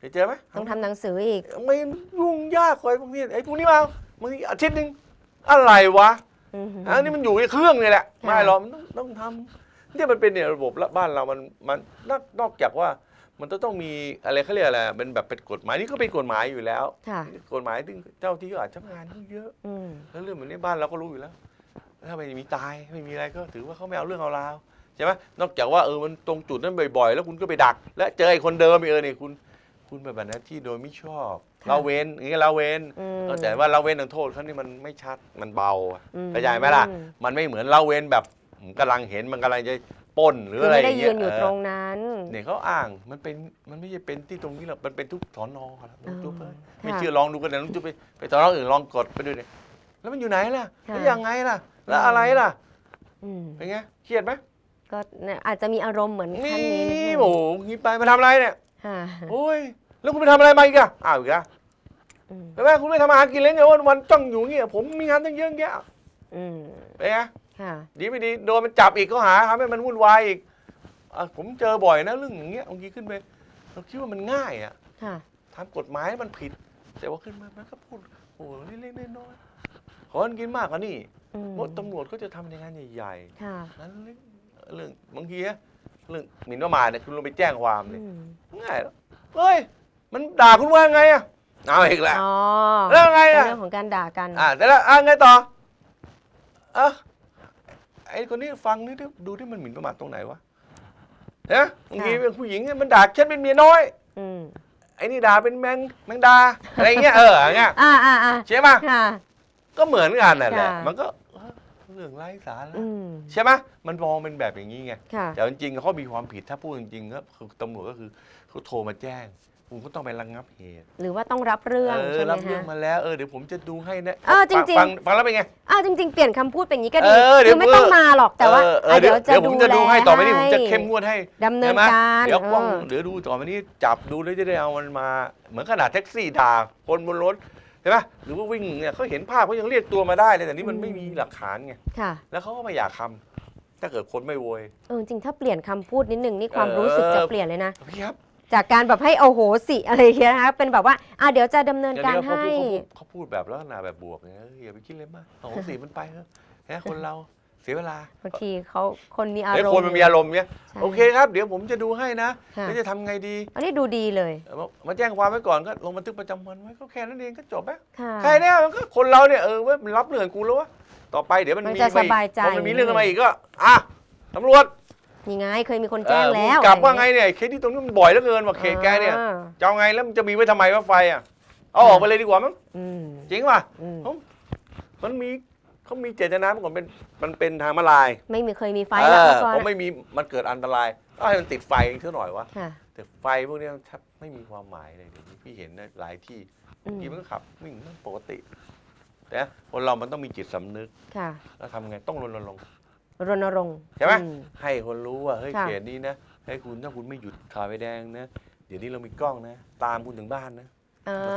Speaker 2: เคยเจอไหมต้องทำหนังสืออีกไม่ยุ่งยากคอยพวกนี้ไอ้พวกนี้มาบางทีอาทิตย์หนึ่งอะไรวะอันนี้มันอยู่ในเครื่องนี่แหละไม่หรอกมันต้องทำเนี่ยมันเป็นเนี่ยระบบบ้านเรามันมันนอกจากว่า มันต้องมีอะไรเขาเรียกอะไรเป็นแบบเป็นกฎหมายนี่ก็เป็นกฎหมายอยู่แล้วกฎหมายที่เจ้าที่อาจจะงานเยอะแล้วเรื่องเหมือนี้บ้านเราก็รู้อยู่แล้ว ถ้าไม่มีตายไม่มีอะไรก็ถือว่าเขาไม่เอาเรื่องเอาราวใช่ไหมนอกจากว่าเออมันตรงจุดนั้นบ่อย ๆ แล้วคุณก็ไปดัก และเจอไอ้คนเดิมอีกเออเนี่ยคุณคุณไปฏิบัติหน้าที่โดยไม่ชอบเราเว้นอย่างเงี้ยเราเว้นเข้าใว่าเราเว้นทางโทษเขานี่มันไม่ชัดมันเบาอะอเข้าใจไหมล่ะ มันไม่เหมือนเราเว้นแบบ กํกำลังเห็นมันกำลังจะป้นหรือออะไรไม่อได้ย่างืเงี้ยนอยู่ตรงนั้นเอเนี่ยเขาอ้างมันเป็นมันไม่ใช่เป็นที่ตรงนี้หรอกมันเป็นทุกสอนอครับนอจุ๊บเอ้ยไม่เชื่อลองดูกันนะว้องจุ๊บไปไปสอนนออื่นลองกดไปดูเ่ยแล้วมันอยู่ไหนล่ะ แล้วยังไงล่ะ
Speaker 1: แล้วอะไรล่ะ
Speaker 2: อเป็นไงเครียดไหมก็อาจจะมีอารมณ์เหมือนท่านนี้นโอ้โหงี้ไปมาทำอะไรเนี่ย โอ้ยแล้วคุณไปทำอะไรมาอีกอะอ้าวอีกอะใช่ไหมคุณไม่ทำอาหารกินเลยไงวันวันจ้องอยู่เงี้ยผมมีงานตั้งเยอะแยะ อืมเป็นไงดีไม่ดี โดนมันจับอีกข้อหาทำให้มันวุ่นวายอีกอ่ะผมเจอบ่อยนะ เรื่องอย่างเงี้ยบางทีขึ้นไป เราคิดว่ามันง่ายอะ่ะทำกฎหมายมันผิดแต่ว่าขึ้นมามันก็พูด โอ้โหเล็กๆน้อยๆขอใหนกินมากกว่านี่มเพราะตำรวจก็จะทำในงานใหญ่ๆนั้นเรื่องบางทีอะ เรื่องหมิ่นประมาทเนี่ยคุณลงไปแจ้งความเลย ง่ายแล้วเฮ้ยมันด่าคุณว่าไงอ่ะเอาอีกแล้วแล้วไงอ่ะเรื่องของการด่ากัน อ่าแต่ละอ่ะไงต่อเออไอ้คนนี้ฟังนี่ดูที่มันหมิ่นประมาทตรงไหนวะเนี่ยบางทีเป็นผู้หญิงมันด่าฉันเป็นเมียน้อยไอ้นี่ด่าเป็นแมงแมงดาอะไรเงี้ยเออเงี้ยออ่่าาใช่ไหมก็เหมือนกันนั่นแหละมันก็เรื่องไร้สาระใช่ไหมมันมองเป็นแบบอย่างนี้ไงแต่จริงๆเขามีความผิดถ้าพูดจริงๆก็คือตำรวจก็คือเขาโทรมาแจ้งผมก็ต้องไประงงับเหตุ
Speaker 1: หรือว่าต้องรับเรื่อง เอใช่อไหมรับเรื่องม
Speaker 2: าแล้วเออเดี๋ยวผมจะดูให้นะเออจริงๆฟัฟังแล้วเป็นไง
Speaker 1: เออจริงๆ เปลี่ยนคำพูดเป็นอย่างนี้ก็ดีเออคือไม่ต้องมาหรอกแต่ว่าเออเอออเดี๋ยวจะดยวผมจะดูแลให้ต่อไปนี้ผมจะเข้มงวดให้ดำเนินมการเดี๋ยวกล้องเ
Speaker 2: ดี๋ยวดูต่อไปนี้จับดูแล้วจะได้เอามันมา เหมือนขนาดแท็กซี่ด่าคนบนรถใช่ไหมหรือว่าวิ่งเนี่ยเขาเห็นภาพเขายังเรียกตัวมาได้เลยแต่นี่มันไม่มีหลักฐานไงค่ะ แล้วเขาก็ไม่อยากทำถ้าเกิดคนไม่โวย
Speaker 1: เออจริงถ้าเปลี่ยนคำพูดนิดนึงนี่ความรู้สึกจะเปลี่ยนเลยนะพี่ครับจากการแบบให้โอโหสิอะไร่เงี้ยนะคะเป็นแบบว่าอ่ะเดี๋ยวจะดำเนินการให้
Speaker 2: เขาพูดาแบบลักษณะแบบบวกเนี่ยอย่าไปคิดเลยมากสองสี่มันไปเถอะแค่คนเราเสียเวลาบางทีเขาคนมีอารมณ์คนมันมีอารมณ์เนี่ยโอเคครับเดี๋ยวผมจะดูให้นะค่แล้วจะทำไงดี อันนี้ดูดีเลยมาแจ้งความไว้ก่อนก็ลงบันทึกประจำวันไว้ก็แค่นั้นเองก็จบไหมคใครเนี่ยมันก็คนเราเนี่ยเออเว้ยมันรับเรื่องกูแล้ววะต่อไปเดี๋ยวมันมีจะสบมันมีเรื่องอะไรอีกก็อ่ะ
Speaker 1: ตำรวจนี่ไงเคยมีคนแจ้งแล้วกลับว่าไงเนี่ย
Speaker 2: เคสที่ตรงนี้มันบ่อยเหลือเกินว่าเคสแกเนี่ย จะเอาไง แล้วมันจะมีไว้ทำไมว่าไฟอ่ะ เอาออกไปเลยดีกว่ามั้งจริงป่ะมันมีเขามีเจตนาเมื่อก่อนเป็น มัน เป็นทางมาลาย
Speaker 1: ไม่มีเคยมีไฟแล้วเมื่อก่อนไม่
Speaker 2: มีมันเกิดอันตรายก็ให้มันติดไฟเท่าหน่อยวะแต่ไฟพวกนี้แทบไม่มีความหมายเลย พี่เห็นหลายที่กี่มันขับวิ่งปกติ แต่คนเรามันต้องมีจิตสำนึกแล้วทำไง ต้องรณรงค์รณรงค์ใช่ไหมให้คนรู้ว่าเฮ้ยเขตนี้นะ ให้คุณถ้าคุณไม่หยุดถ่ายไฟแดงนะเดี๋ยวนี้เรามีกล้องนะ ตามคุณถึงบ้านนะ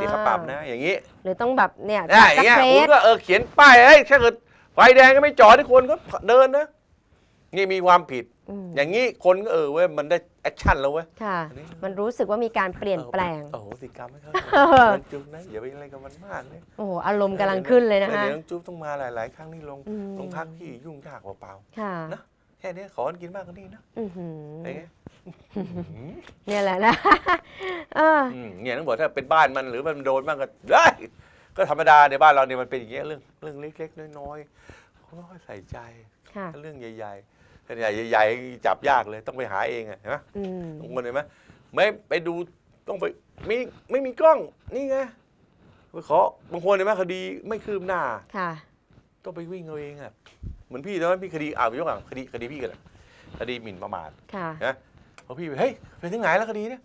Speaker 1: ตีขับปรับนะอย่างนี้ หรือต้องแบบเนี่ยนะอย่างเงี้ยคุณก็เอ
Speaker 2: อเขียนป้ายเอ้ยถ้าเกิดไฟแดงก็ไม่จอดที่คนก็เดินนะนี่มีความผิดอย่างนี้คนก็เออเว้ยมันได้แอคชั่นแล้วเว้ย
Speaker 1: ค่ะ มันรู้สึกว่ามีการเปลี่ยนแปลง โอ้โหสิกรรมให้เขามัน
Speaker 2: จุ๊บนะอย่าไปอะไรกับมันมากเลยโอ้โหอารมณ์กำลังขึ้นเลยนะคะเดี๋ยวต้องจุ๊บต้องมาหลายๆ ครั้งนี่ลงลงพักที่ยุ่งยากเปล่าค่ะนะแค่นี้ขอกินมากกว่านี้นะ
Speaker 1: อืเมเนี่ยแหละนะ
Speaker 2: เนี่ยต้องบอกถ้าเป็นบ้านมันหรือมันโดนมากก็ได้ ก็ธรรมดาในบ้านเราเนี่ยมันเป็นอย่างเงี้ยเรื่องเรื่องเล็กๆน้อยๆค่อยใส่ใจเรื่องใหญ่ ๆขนาดใหญ่ๆ จับยากเลย ต้องไปหาเองอะเห็นไหมอมงคนเห็นไหมไม่ไปดู ต้องไปไม่ไม่มีกล้อง นี่ไงไปขอบางคนเห็นไหมคดีไม่คืบหน้า ค่ะต้องไปวิ่งเอาเองอะเหมือนพี่ตอนนั้นพี่คดีอ่าวยกอ่างคดี คดีพี่กันะคดีหมิ่นประมาทค่ะนะพอพี่ไปเฮ้ยไปถึงไหนแล้วคดีเนี่ย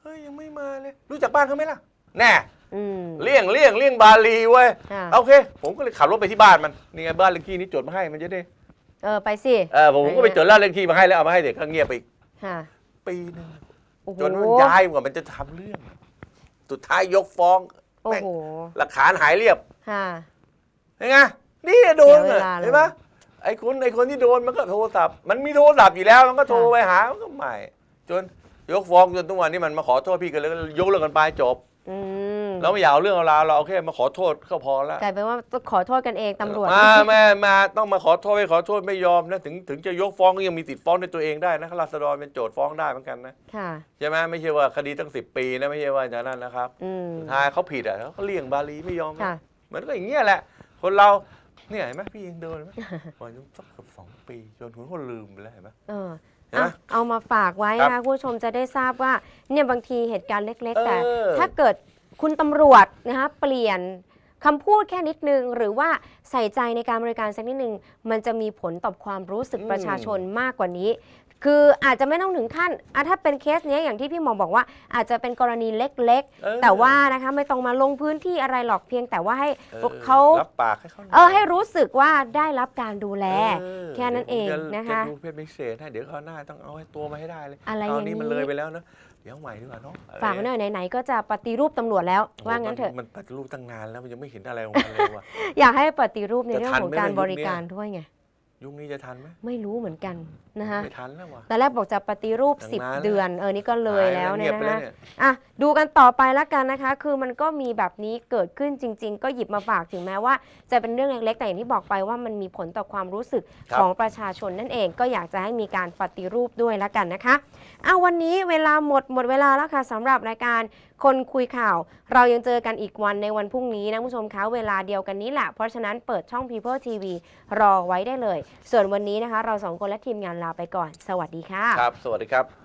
Speaker 2: เฮ้ยยังไม่มาเลย รู้จักบ้านเขาไหมล่ะ แน่เลี่ยงเลี่ยงเลี่ยงบาลีเว้ยโอเค ผมก็เลยขับรถไปที่บ้านมัน นี่ไง บ้านเลขที่นี้จดมาให้ มันจะได้เออไปสิเออผมก็ไปจดล่าเลขที่มาให้แล้วเอามาให้เด็กางเงียบไปอีกปีหนึงจนมันย้ายกว่ามันจะทำเรื่องสุดท้ายยกฟ้องแม่งหลักฐานหายเรียบคะเห็นไง นี่โดนเห็นหมไอ้คนไอ้คนที่โดนมันก็โทรศัพท์มันมีโทรศัพท์อยู่แล้วมันก็โทรไปหามันก็ใหม่ จนยกฟ้องจนทุกวันนี้มันมาขอโทษพี่กันแล้วยกเลิกกันไปจบแล้วไม่อยากเอาเรื่องเราวเราเอาแค่มาขอโทษก็พอแล้วกล
Speaker 1: ายเป็นว่าต้องขอโทษกันเองตำรวจมาแม
Speaker 2: ่มาต้องมาขอโทษไม่ขอโทษไม่ยอมนะ ถึงถึงจะยกฟ้องก็ยังมีติดฟ้องในตัวเองได้นะข้าราชการเป็นโจทย์ฟ้องได้เหมือนกันนะใช่ไหมไม่ใช่ว่าคดีตั้งสิบปีนะไม่ใช่ว่าอย่างนั้นนะครับสุดท้ายเขาผิดอ่ะเขาเลี่ยงบาลีไม่ยอมมันก็อย่างเงี้ยแหละ คนเราเนี่ยเห็นไหมพี่ยังเดินไหมวันนึงสักกับสองปีจนคนเขาลืมไปแล้วเห็นไหม
Speaker 1: เอามาฝากไว้นะคุณผู้ชมจะได้ทราบว่าเนี่ยบางทีเหตุการณ์เล็กๆแต่ถ้าเกิดคุณตำรวจนะคะเปลี่ยนคำพูดแค่นิดนึง หรือว่าใส่ใจในการบริการสักนิดนึงมันจะมีผลต่อความรู้สึกประชาชนมากกว่านี้ คืออาจจะไม่ต้องถึงขั้นถ้าเป็นเคสเนี้ยอย่างที่พี่หมอบอกว่า อาจจะเป็นกรณีเล็ก ๆ แต่ว่านะคะไม่ต้องมาลงพื้นที่อะไรหรอกเพียงแต่ว่าให้เขารั
Speaker 2: บปากให้เขาเออให
Speaker 1: ้รู้สึกว่าได้รับการดูแล
Speaker 2: แค่นั้นเองนะคะจะดูเพศม่เสษใหเดี๋ยวเขาหน้าต้องเอาให้ตัวมาให้ได้เลยอะไรคราวอย่างนี้นี้มันเลยไปแล้วนะเดี๋ยวไหม่ดีกว่าเนาะฝากมาหน่อ
Speaker 1: ยไหนๆก็จะปฏิรูปตำรวจแล้วว่างั้นเถอะ
Speaker 2: มันปฏิรูปตั้งนานแล้วมันยังไม่เห็นอะไรของมันเลยว่ะ อยา
Speaker 1: กให้ปฏิรูปในเรื่องของการบริการด้วยไง
Speaker 2: ยุคนี้จะทันไหม
Speaker 1: ไม่รู้เหมือนกัน
Speaker 2: นะคะไม่ทันแล้ววะ
Speaker 1: แต่แรกบอกจะปฏิรูป 10 เดือน เออ นี่ก็เลยแล้วเนี่ยนะคะอ่ะดูกันต่อไปละกันนะคะ คือมันก็มีแบบนี้เกิดขึ้นจริง ๆ ก็หยิบมาฝากถึงแม้ว่าจะเป็นเรื่องเล็กๆ แต่อย่างที่บอกไปว่ามันมีผลต่อความรู้สึกของประชาชนนั่นเอง ก็อยากจะให้มีการปฏิรูปด้วยละกันนะคะอ่ะวันนี้เวลาหมดหมด เวลาแล้วค่ะสำหรับรายการคนคุยข่าวเรายังเจอกันอีกวันในวันพรุ่งนี้นะ ผู้ชมคะเวลาเดียวกันนี้แหละ เพราะฉะนั้นเปิดช่อง People TV รอไว้ได้เลย ส่วนวันนี้นะคะเราสองคนและทีมงานลาไปก่อน สวัสดีค่ะ
Speaker 2: ครับ สวัสดีครับ